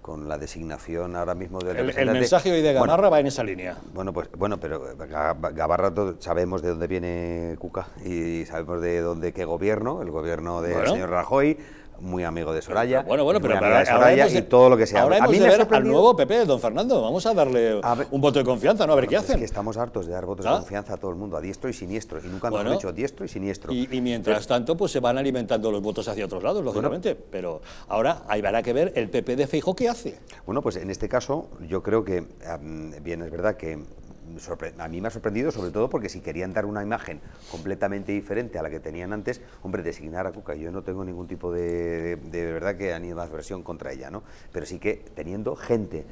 S7: con la designación ahora mismo de el, mensaje hoy de Gamarra va en esa línea. Bueno, pues bueno, pero Gamarra sabemos de dónde viene Cuca y sabemos de dónde qué gobierno, el gobierno del señor Rajoy, muy amigo de Soraya. Bueno, bueno, pero, de Soraya y todo lo que sea. Ahora hemos a de ver al nuevo
S1: PP, don Fernando. Vamos a darle un voto de confianza, ¿no? A ver qué hacen. Es que estamos hartos de dar votos de ¿Ah? confianza a todo el mundo, a diestro y siniestro. Y nunca hemos hecho diestro y siniestro. Y, mientras tanto, pues se van alimentando los votos hacia otros lados, lógicamente. pero ahora ahí habrá que ver el PP de Feijo qué hace.
S7: Bueno, pues en este caso, yo creo que, bien, es verdad que a mí me ha sorprendido sobre todo porque si querían dar una imagen completamente diferente a la que tenían antes, hombre, designar a Cuca, yo no tengo ningún tipo de, de, verdad que versión contra ella, ¿no? Pero sí que teniendo gente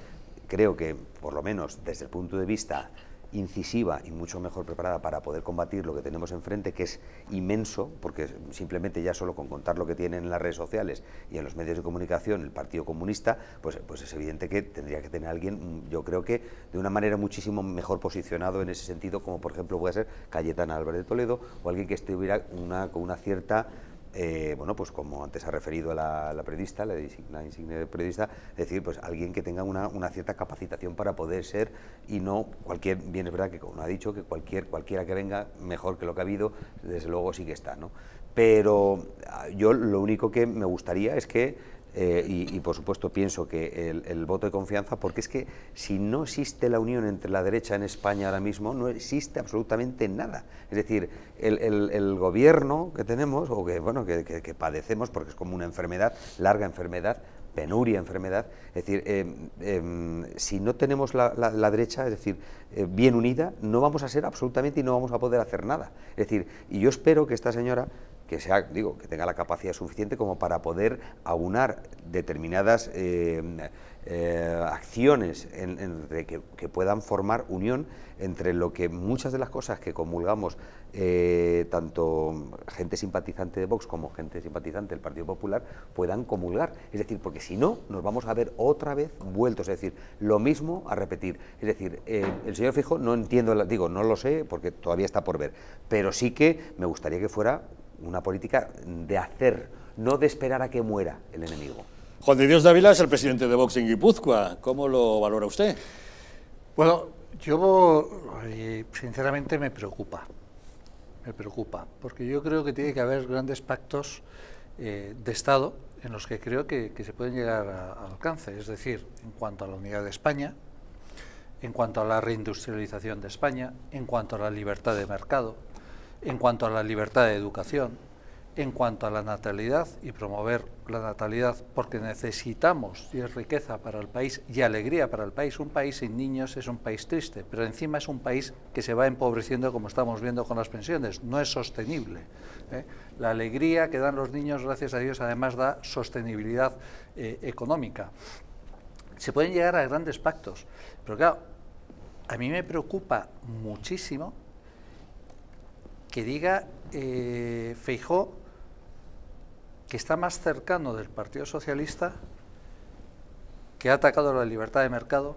S7: creo que, por lo menos desde el punto de vista incisiva y mucho mejor preparada para poder combatir lo que tenemos enfrente, que es inmenso, porque simplemente ya solo con contar lo que tienen en las redes sociales y en los medios de comunicación el Partido Comunista, pues, pues es evidente que tendría que tener alguien, mm, yo creo que de una manera muchísimo mejor posicionado en ese sentido, como por ejemplo puede ser Cayetana Álvarez de Toledo, o alguien que estuviera con una cierta eh, bueno, pues como antes ha referido la, la periodista, la, insignia de periodista, es decir, pues alguien que tenga una, cierta capacitación para poder ser y no cualquier, bien es verdad que como ha dicho, que cualquier, cualquiera que venga, mejor que lo que ha habido, desde luego sí que está, Pero ah, yo lo único que me gustaría es que eh, y, por supuesto pienso que el, voto de confianza, porque es que si no existe la unión entre la derecha en España ahora mismo, no existe absolutamente nada. Es decir, el, gobierno que tenemos, o que, bueno, que, padecemos, porque es como una enfermedad, larga enfermedad, penuria enfermedad, es decir, eh, em, si no tenemos la, la derecha, es decir, eh, bien unida, no vamos a ser absolutamente y no vamos a poder hacer nada. Es decir, y yo espero que esta señora que sea, digo, que tenga la capacidad suficiente como para poder aunar determinadas eh, eh, acciones que, puedan formar unión entre lo que muchas de las cosas que comulgamos eh, tanto gente simpatizante de Vox como gente simpatizante del Partido Popular puedan comulgar. Es decir, porque si no, nos vamos a ver otra vez vueltos, es decir, lo mismo a repetir. Es decir, el señor Fijo no entiendo, digo, no lo sé porque todavía está por ver, pero sí que me gustaría que fuera una política de
S1: hacer, no de esperar a que muera el enemigo. Juan de Dios Dávila es el presidente de Vox en Guipúzcoa. ¿Cómo lo valora usted?
S8: Bueno, yo eh, sinceramente me preocupa. Me preocupa, porque yo creo que tiene que haber grandes pactos eh, de Estado en los que creo que, se pueden llegar a alcance. Es decir, en cuanto a la unidad de España, en cuanto a la reindustrialización de España, en cuanto a la libertad de mercado, en cuanto a la libertad de educación, en cuanto a la natalidad y promover la natalidad porque necesitamos, y es riqueza para el país y alegría para el país, un país sin niños es un país triste, pero encima es un país que se va empobreciendo como estamos viendo con las pensiones, no es sostenible. ¿eh? La alegría que dan los niños, gracias a Dios, además da sostenibilidad eh, económica. Se pueden llegar a grandes pactos, pero claro, a mí me preocupa muchísimo que diga eh, Feijó que está más cercano del Partido Socialista, que ha atacado la libertad de mercado,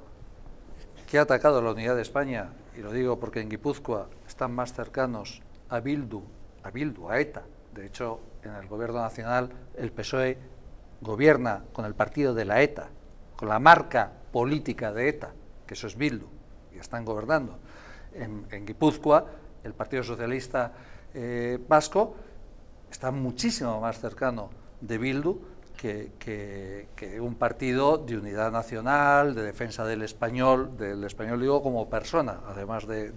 S8: que ha atacado la unidad de España, y lo digo porque en Guipúzcoa están más cercanos a Bildu, a Bildu, a ETA. De hecho, en el gobierno nacional el PSOE gobierna con el partido de la ETA, con la marca política de ETA, que eso es Bildu, y están gobernando. en Guipúzcoa el Partido Socialista eh, Vasco, está muchísimo más cercano de Bildu que, un partido de unidad nacional, de defensa del español, del español digo como persona, además de,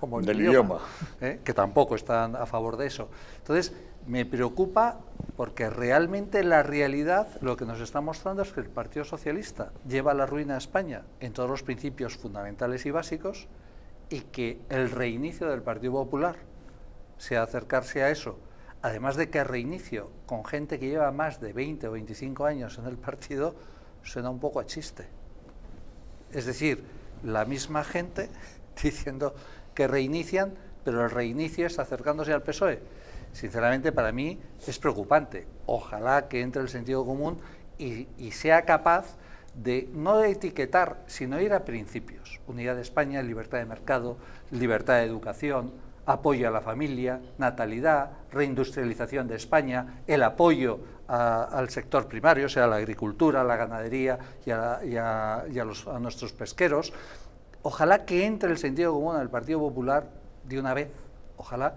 S8: como del idioma, ¿eh? que tampoco están a favor de eso. Entonces, me preocupa porque realmente la realidad lo que nos está mostrando es que el Partido Socialista lleva a la ruina a España en todos los principios fundamentales y básicos y que el reinicio del Partido Popular sea acercarse a eso, además de que el reinicio con gente que lleva más de 20 o 25 años en el partido, suena un poco a chiste. Es decir, la misma gente diciendo que reinician, pero el reinicio es acercándose al PSOE. Sinceramente, para mí es preocupante. Ojalá que entre el sentido común y sea capaz de no de etiquetar, sino ir a principios. Unidad de España, libertad de mercado, libertad de educación, apoyo a la familia, natalidad, reindustrialización de España, el apoyo al sector primario, o sea, la agricultura, la ganadería y, a, a nuestros pesqueros. Ojalá que entre el sentido común del Partido Popular de una vez, ojalá,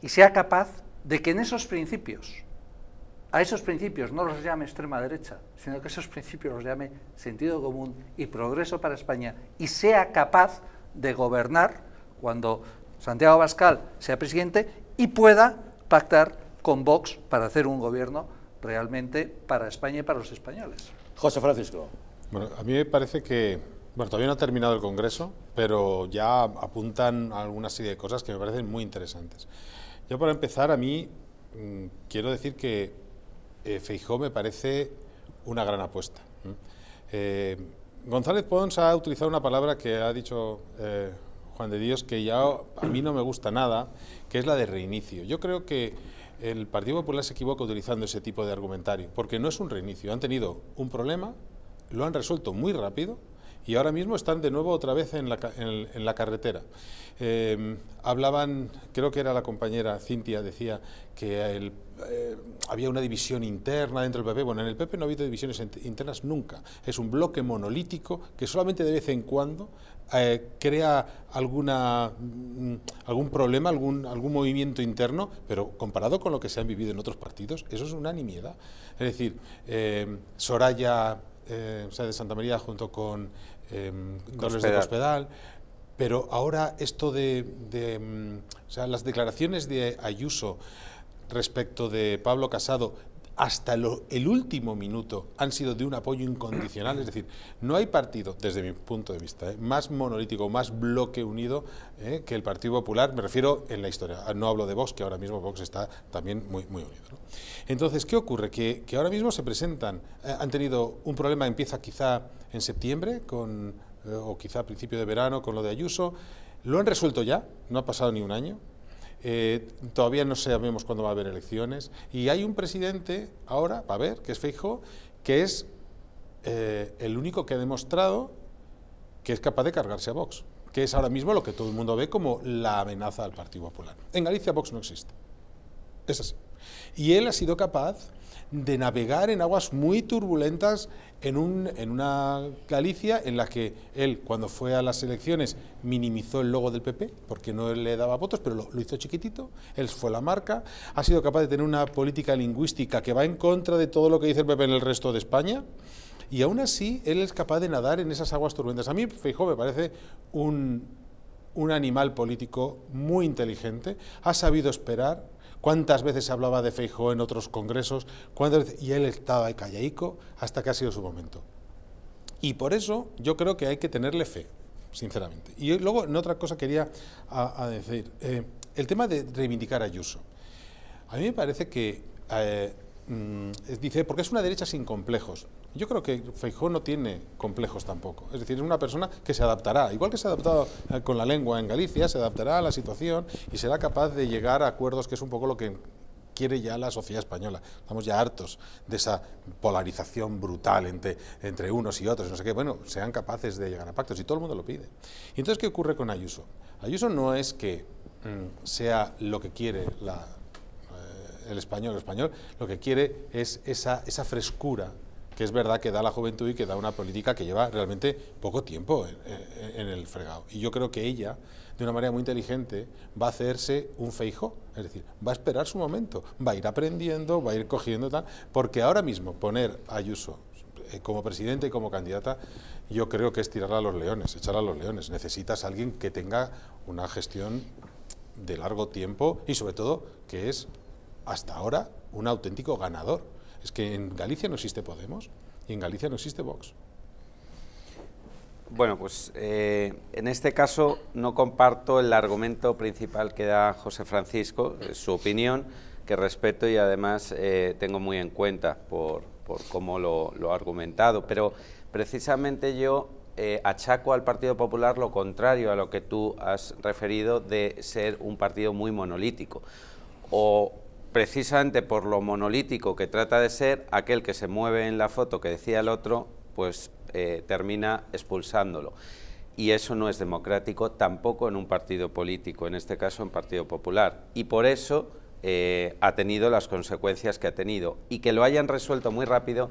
S8: y sea capaz de que en esos principios a esos principios no los llame extrema derecha, sino que esos principios los llame sentido común y progreso para España y sea capaz de gobernar cuando Santiago Abascal sea presidente y pueda pactar con Vox para hacer un gobierno realmente para España y para los españoles.
S5: José Francisco. Bueno, a mí me parece que, bueno, todavía no ha terminado el Congreso, pero ya apuntan a alguna serie de cosas que me parecen muy interesantes. Yo para empezar, a mí mm, quiero decir que eh, Feijó me parece una gran apuesta. Eh, González Pons ha utilizado una palabra que ha dicho eh, Juan de Dios que ya a mí no me gusta nada, que es la de reinicio. Yo creo que el Partido Popular se equivoca utilizando ese tipo de argumentario, porque no es un reinicio. Han tenido un problema, lo han resuelto muy rápido, y ahora mismo están de nuevo otra vez en la, en, la carretera. Em, hablaban, creo que era la compañera Cintia, decía que eh, había una división interna dentro del PP. Bueno, en el PP no ha habido divisiones internas nunca. Es un bloque monolítico que solamente de vez en cuando eh, crea alguna, mm, algún problema, algún, algún movimiento interno, pero comparado con lo que se han vivido en otros partidos, eso es una nimiedad. Es decir, em, Soraya... Eh, de Santa María junto con eh, de hospital, Pero ahora esto de, de mm, o sea, las declaraciones de Ayuso respecto de Pablo Casado hasta el último minuto han sido de un apoyo incondicional. Es decir, no hay partido, desde mi punto de vista, ¿eh? más monolítico, más bloque unido ¿eh? que el Partido Popular. Me refiero en la historia. Ah, no hablo de Vox, que ahora mismo Vox está también muy, muy unido. Entonces, ¿qué ocurre? Que, ahora mismo se presentan, eh, han tenido un problema, empieza quizá en septiembre, con, o quizá a principio de verano, con lo de Ayuso. Lo han resuelto ya, no ha pasado ni un año, eh, todavía no sabemos cuándo va a haber elecciones, y hay un presidente ahora, va a ver, que es Feijo, que es eh, el único que ha demostrado que es capaz de cargarse a Vox, que es ahora mismo lo que todo el mundo ve como la amenaza al Partido Popular. En Galicia Vox no existe, es así. Y él ha sido capaz de navegar en aguas muy turbulentas en, un, en, una Galicia en la que él, cuando fue a las elecciones, minimizó el logo del PP, porque no le daba votos, pero lo, hizo chiquitito, él fue la marca, ha sido capaz de tener una política lingüística que va en contra de todo lo que dice el PP en el resto de España, y aún así él es capaz de nadar en esas aguas turbulentas. A mí, Feijóo me parece un, un animal político muy inteligente, ha sabido esperar, cuántas veces se hablaba de Feijóo en otros congresos, cuántas y él estaba callaico hasta que ha sido su momento. Y por eso yo creo que hay que tenerle fe, sinceramente. Y luego, en otra cosa quería decir, eh, el tema de reivindicar a Ayuso. A mí me parece que, eh, mm, dice, porque es una derecha sin complejos. Yo creo que Feijó no tiene complejos tampoco. Es decir, es una persona que se adaptará. Igual que se ha adaptado eh, con la lengua en Galicia, se adaptará a la situación y será capaz de llegar a acuerdos, que es un poco lo que quiere ya la sociedad española. Estamos ya hartos de esa polarización brutal entre, unos y otros. No sé qué. Bueno, sean capaces de llegar a pactos y todo el mundo lo pide. ¿Y entonces qué ocurre con Ayuso? Ayuso no es que mm, sea lo que quiere eh, el español. El español lo que quiere es esa, esa frescura que es verdad que da la juventud y que da una política que lleva realmente poco tiempo en, el fregado. Y yo creo que ella, de una manera muy inteligente, va a hacerse un feijo, es decir, va a esperar su momento, va a ir aprendiendo, va a ir cogiendo tal, porque ahora mismo poner a Ayuso eh, como presidente y como candidata, yo creo que es tirar a los leones, echar a los leones. Necesitas a alguien que tenga una gestión de largo tiempo y sobre todo que es hasta ahora un auténtico ganador. Es que en Galicia no existe Podemos y en Galicia no existe Vox.
S6: Bueno, pues eh, en este caso no comparto el argumento principal que da José Francisco, eh, su opinión, que respeto y además eh, tengo muy en cuenta por, cómo lo, ha argumentado, pero precisamente yo achaco al Partido Popular lo contrario a lo que tú has referido de ser un partido muy monolítico. O, precisamente por lo monolítico que trata de ser, aquel que se mueve en la foto que decía el otro, pues eh, termina expulsándolo. Y eso no es democrático tampoco en un partido político, en este caso en Partido Popular. Y por eso eh, ha tenido las consecuencias que ha tenido. Y que lo hayan resuelto muy rápido,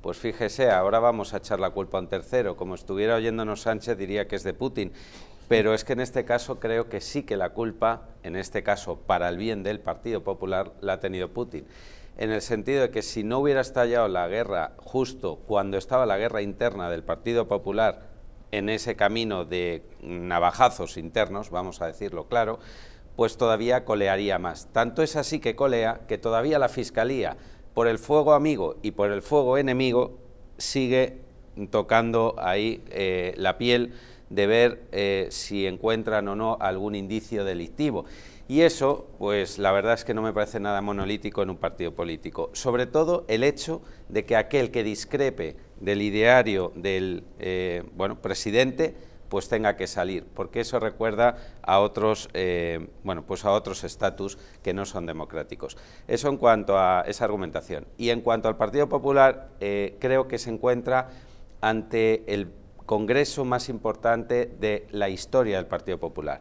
S6: pues fíjese, ahora vamos a echar la culpa a un tercero. Como estuviera oyéndonos Sánchez diría que es de Putin. Pero es que en este caso creo que sí que la culpa, en este caso para el bien del Partido Popular, la ha tenido Putin. En el sentido de que si no hubiera estallado la guerra justo cuando estaba la guerra interna del Partido Popular en ese camino de navajazos internos, vamos a decirlo claro, pues todavía colearía más. Tanto es así que colea que todavía la Fiscalía, por el fuego amigo y por el fuego enemigo, sigue tocando ahí eh, la piel de ver eh, si encuentran o no algún indicio delictivo. Y eso, pues la verdad es que no me parece nada monolítico en un partido político. Sobre todo el hecho de que aquel que discrepe del ideario del eh, bueno, presidente pues tenga que salir, porque eso recuerda a otros, eh, bueno, pues a otros estatus que no son democráticos. Eso en cuanto a esa argumentación. Y en cuanto al Partido Popular, creo que se encuentra ante el congreso más importante de la historia del Partido Popular.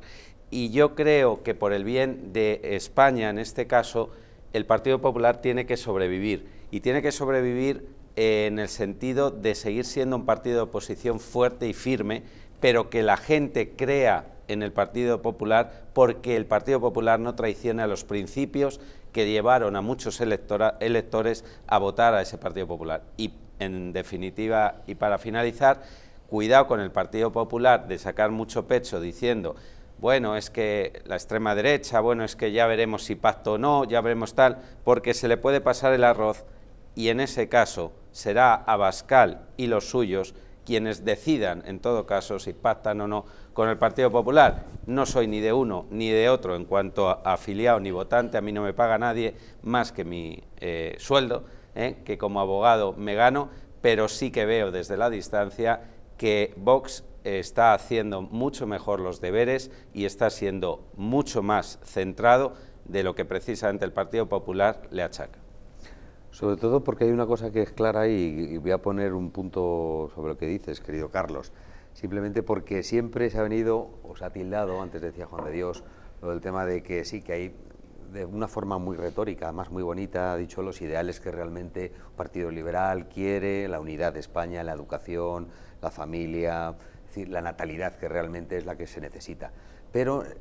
S6: Y yo creo que por el bien de España, en este caso, el Partido Popular tiene que sobrevivir. Y tiene que sobrevivir eh, en el sentido de seguir siendo un partido de oposición fuerte y firme, pero que la gente crea en el Partido Popular porque el Partido Popular no traiciona a los principios que llevaron a muchos electores a votar a ese Partido Popular. Y en definitiva, y para finalizar, cuidado con el Partido Popular de sacar mucho pecho diciendo, bueno, es que la extrema derecha, bueno, es que ya veremos si pacto o no, ya veremos tal, porque se le puede pasar el arroz y en ese caso será Abascal y los suyos quienes decidan, en todo caso, si pactan o no con el Partido Popular. No soy ni de uno ni de otro en cuanto a afiliado ni votante, a mí no me paga nadie más que mi eh, sueldo, eh, que como abogado me gano, pero sí que veo desde la distancia que Vox está haciendo mucho mejor los deberes y está siendo mucho más centrado de lo que precisamente el Partido Popular le achaca.
S7: Sobre todo porque hay una cosa que es clara y, voy a poner un punto sobre lo que dices, querido Carlos. Simplemente porque siempre se ha venido, o se ha tildado, antes decía Juan de Dios, lo del tema de que sí, que hay de una forma muy retórica, además muy bonita, ha dicho los ideales que realmente ...el partido liberal quiere, la unidad de España, la educación, la familia, la natalidad que realmente es la que se necesita. Pero eh,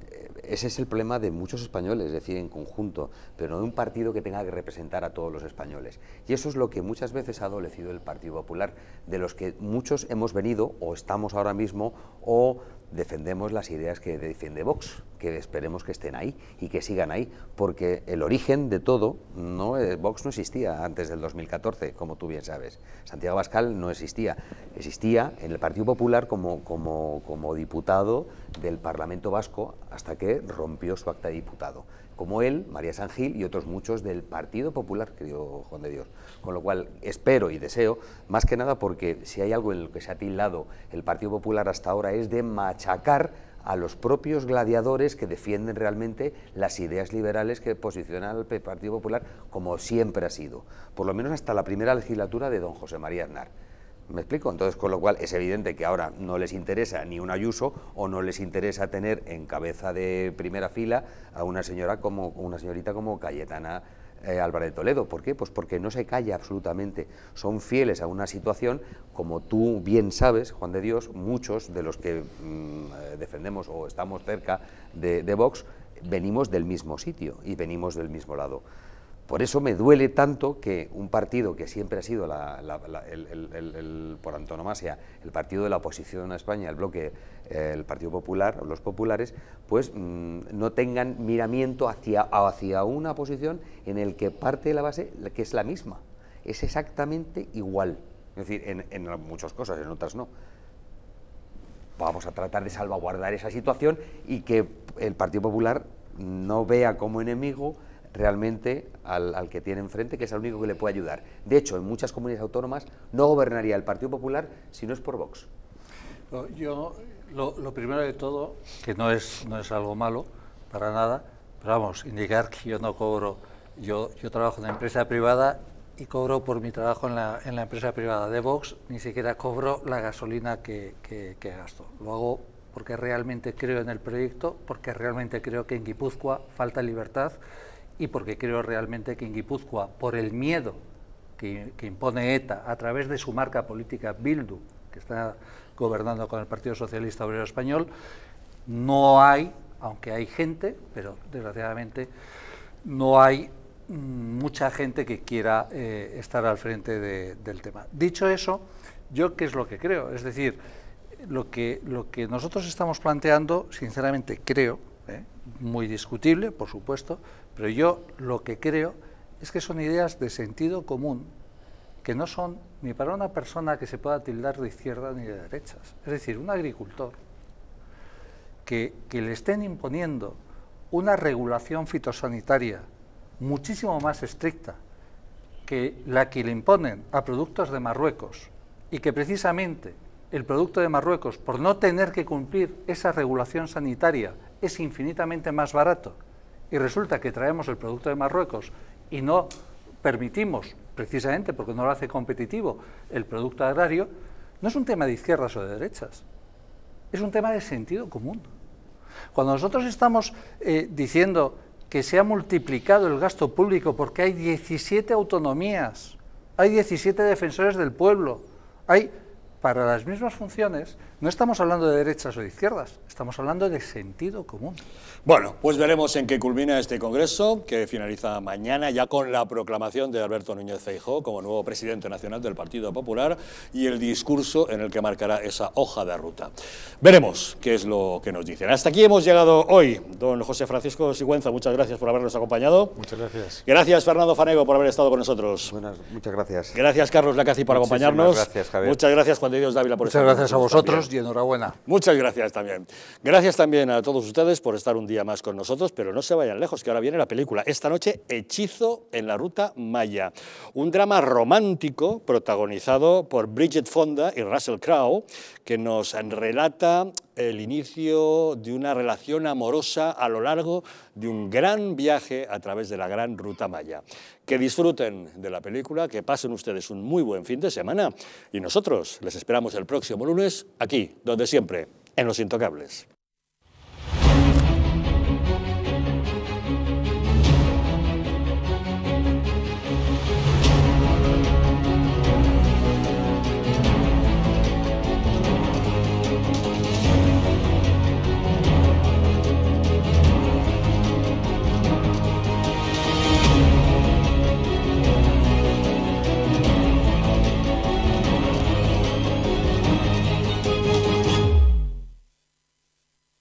S7: ese es el problema de muchos españoles, es decir, en conjunto, pero no de un partido que tenga que representar a todos los españoles. Y eso es lo que muchas veces ha adolecido el Partido Popular, de los que muchos hemos venido o estamos ahora mismo o defendemos las ideas que defiende Vox, que esperemos que estén ahí y que sigan ahí, porque el origen de todo, no, Vox no existía antes del 2014, como tú bien sabes. Santiago Bascal no existía, existía en el Partido Popular como diputado del Parlamento Vasco hasta que rompió su acta de diputado como él, María Sangil y otros muchos del Partido Popular, querido Juan de Dios. Con lo cual espero y deseo, más que nada porque si hay algo en lo que se ha tildado el Partido Popular hasta ahora es de machacar a los propios gladiadores que defienden realmente las ideas liberales que posiciona el Partido Popular como siempre ha sido, por lo menos hasta la primera legislatura de don José María Aznar. ¿Me explico? Entonces, con lo cual es evidente que ahora no les interesa ni un Ayuso o no les interesa tener en cabeza de primera fila a una señora como una señorita como Cayetana eh, Álvarez Toledo. ¿Por qué? Pues porque no se calla absolutamente. Son fieles a una situación, como tú bien sabes, Juan de Dios, muchos de los que mm, eh, defendemos o estamos cerca de, de Vox venimos del mismo sitio y venimos del mismo lado. Por eso me duele tanto que un partido que siempre ha sido, por antonomasia, el partido de la oposición a España, el bloque, el Partido Popular, los populares, pues mm, no tengan miramiento hacia, hacia una posición en el que parte de la base, que es la misma, es exactamente igual. Es decir, en, en muchas cosas, en otras no vamos a tratar de salvaguardar esa situación y que el Partido Popular no vea como enemigo realmente al, que tiene enfrente, que es el único que le puede ayudar. De hecho, en muchas comunidades autónomas no gobernaría el Partido Popular si no es por Vox.
S8: Yo, lo, primero de todo, que no es, no es algo malo, para nada, pero vamos, indicar que yo no cobro, yo, yo trabajo en la empresa privada y cobro por mi trabajo en la, en la empresa privada de Vox, ni siquiera cobro la gasolina que, que, que gasto. Lo hago porque realmente creo en el proyecto, porque realmente creo que en Guipúzcoa falta libertad, y porque creo realmente que en Guipúzcoa, por el miedo que, impone ETA a través de su marca política Bildu, que está gobernando con el Partido Socialista Obrero Español, no hay, aunque hay gente, pero desgraciadamente no hay mm, mucha gente que quiera eh, estar al frente del tema. Dicho eso, yo qué es lo que creo, es decir, lo que, lo que nosotros estamos planteando, sinceramente creo, ¿eh? muy discutible, por supuesto, pero yo lo que creo es que son ideas de sentido común que no son ni para una persona que se pueda tildar de izquierda ni de derechas. Es decir, un agricultor que le estén imponiendo una regulación fitosanitaria muchísimo más estricta que la que le imponen a productos de Marruecos y que precisamente el producto de Marruecos, por no tener que cumplir esa regulación sanitaria, es infinitamente más barato. Y resulta que traemos el producto de Marruecos y no permitimos, precisamente porque no lo hace competitivo, el producto agrario, no es un tema de izquierdas o de derechas, es un tema de sentido común. Cuando nosotros estamos eh, diciendo que se ha multiplicado el gasto público porque hay 17 autonomías, hay 17 defensores del pueblo, hay para las mismas funciones, no estamos hablando de derechas o de izquierdas, estamos hablando de sentido común.
S1: Bueno, pues veremos en qué culmina este Congreso, que finaliza mañana ya con la proclamación de Alberto Núñez Feijóo como nuevo presidente nacional del Partido Popular y el discurso en el que marcará esa hoja de ruta. Veremos qué es lo que nos dicen. Hasta aquí hemos llegado hoy. Don José Francisco Sigüenza, muchas gracias por habernos acompañado. Muchas gracias. Gracias, Fernando Fanego, por haber estado con nosotros. muchas gracias. Gracias, Carlos Lacazzi, por acompañarnos. Gracias, Javier. Muchas gracias, Juan Muchas gracias a vosotros y enhorabuena. Muchas gracias también. Gracias también a todos ustedes por estar un día más con nosotros, pero no se vayan lejos, que ahora viene la película. Esta noche, Hechizo en la Ruta Maya. Un drama romántico protagonizado por Bridget Fonda y Russell Crowe, que nos relata el inicio de una relación amorosa a lo largo de un gran viaje a través de la gran ruta maya. Que disfruten de la película, que pasen ustedes un muy buen fin de semana y nosotros les esperamos el próximo lunes aquí, donde siempre, en Los Intocables.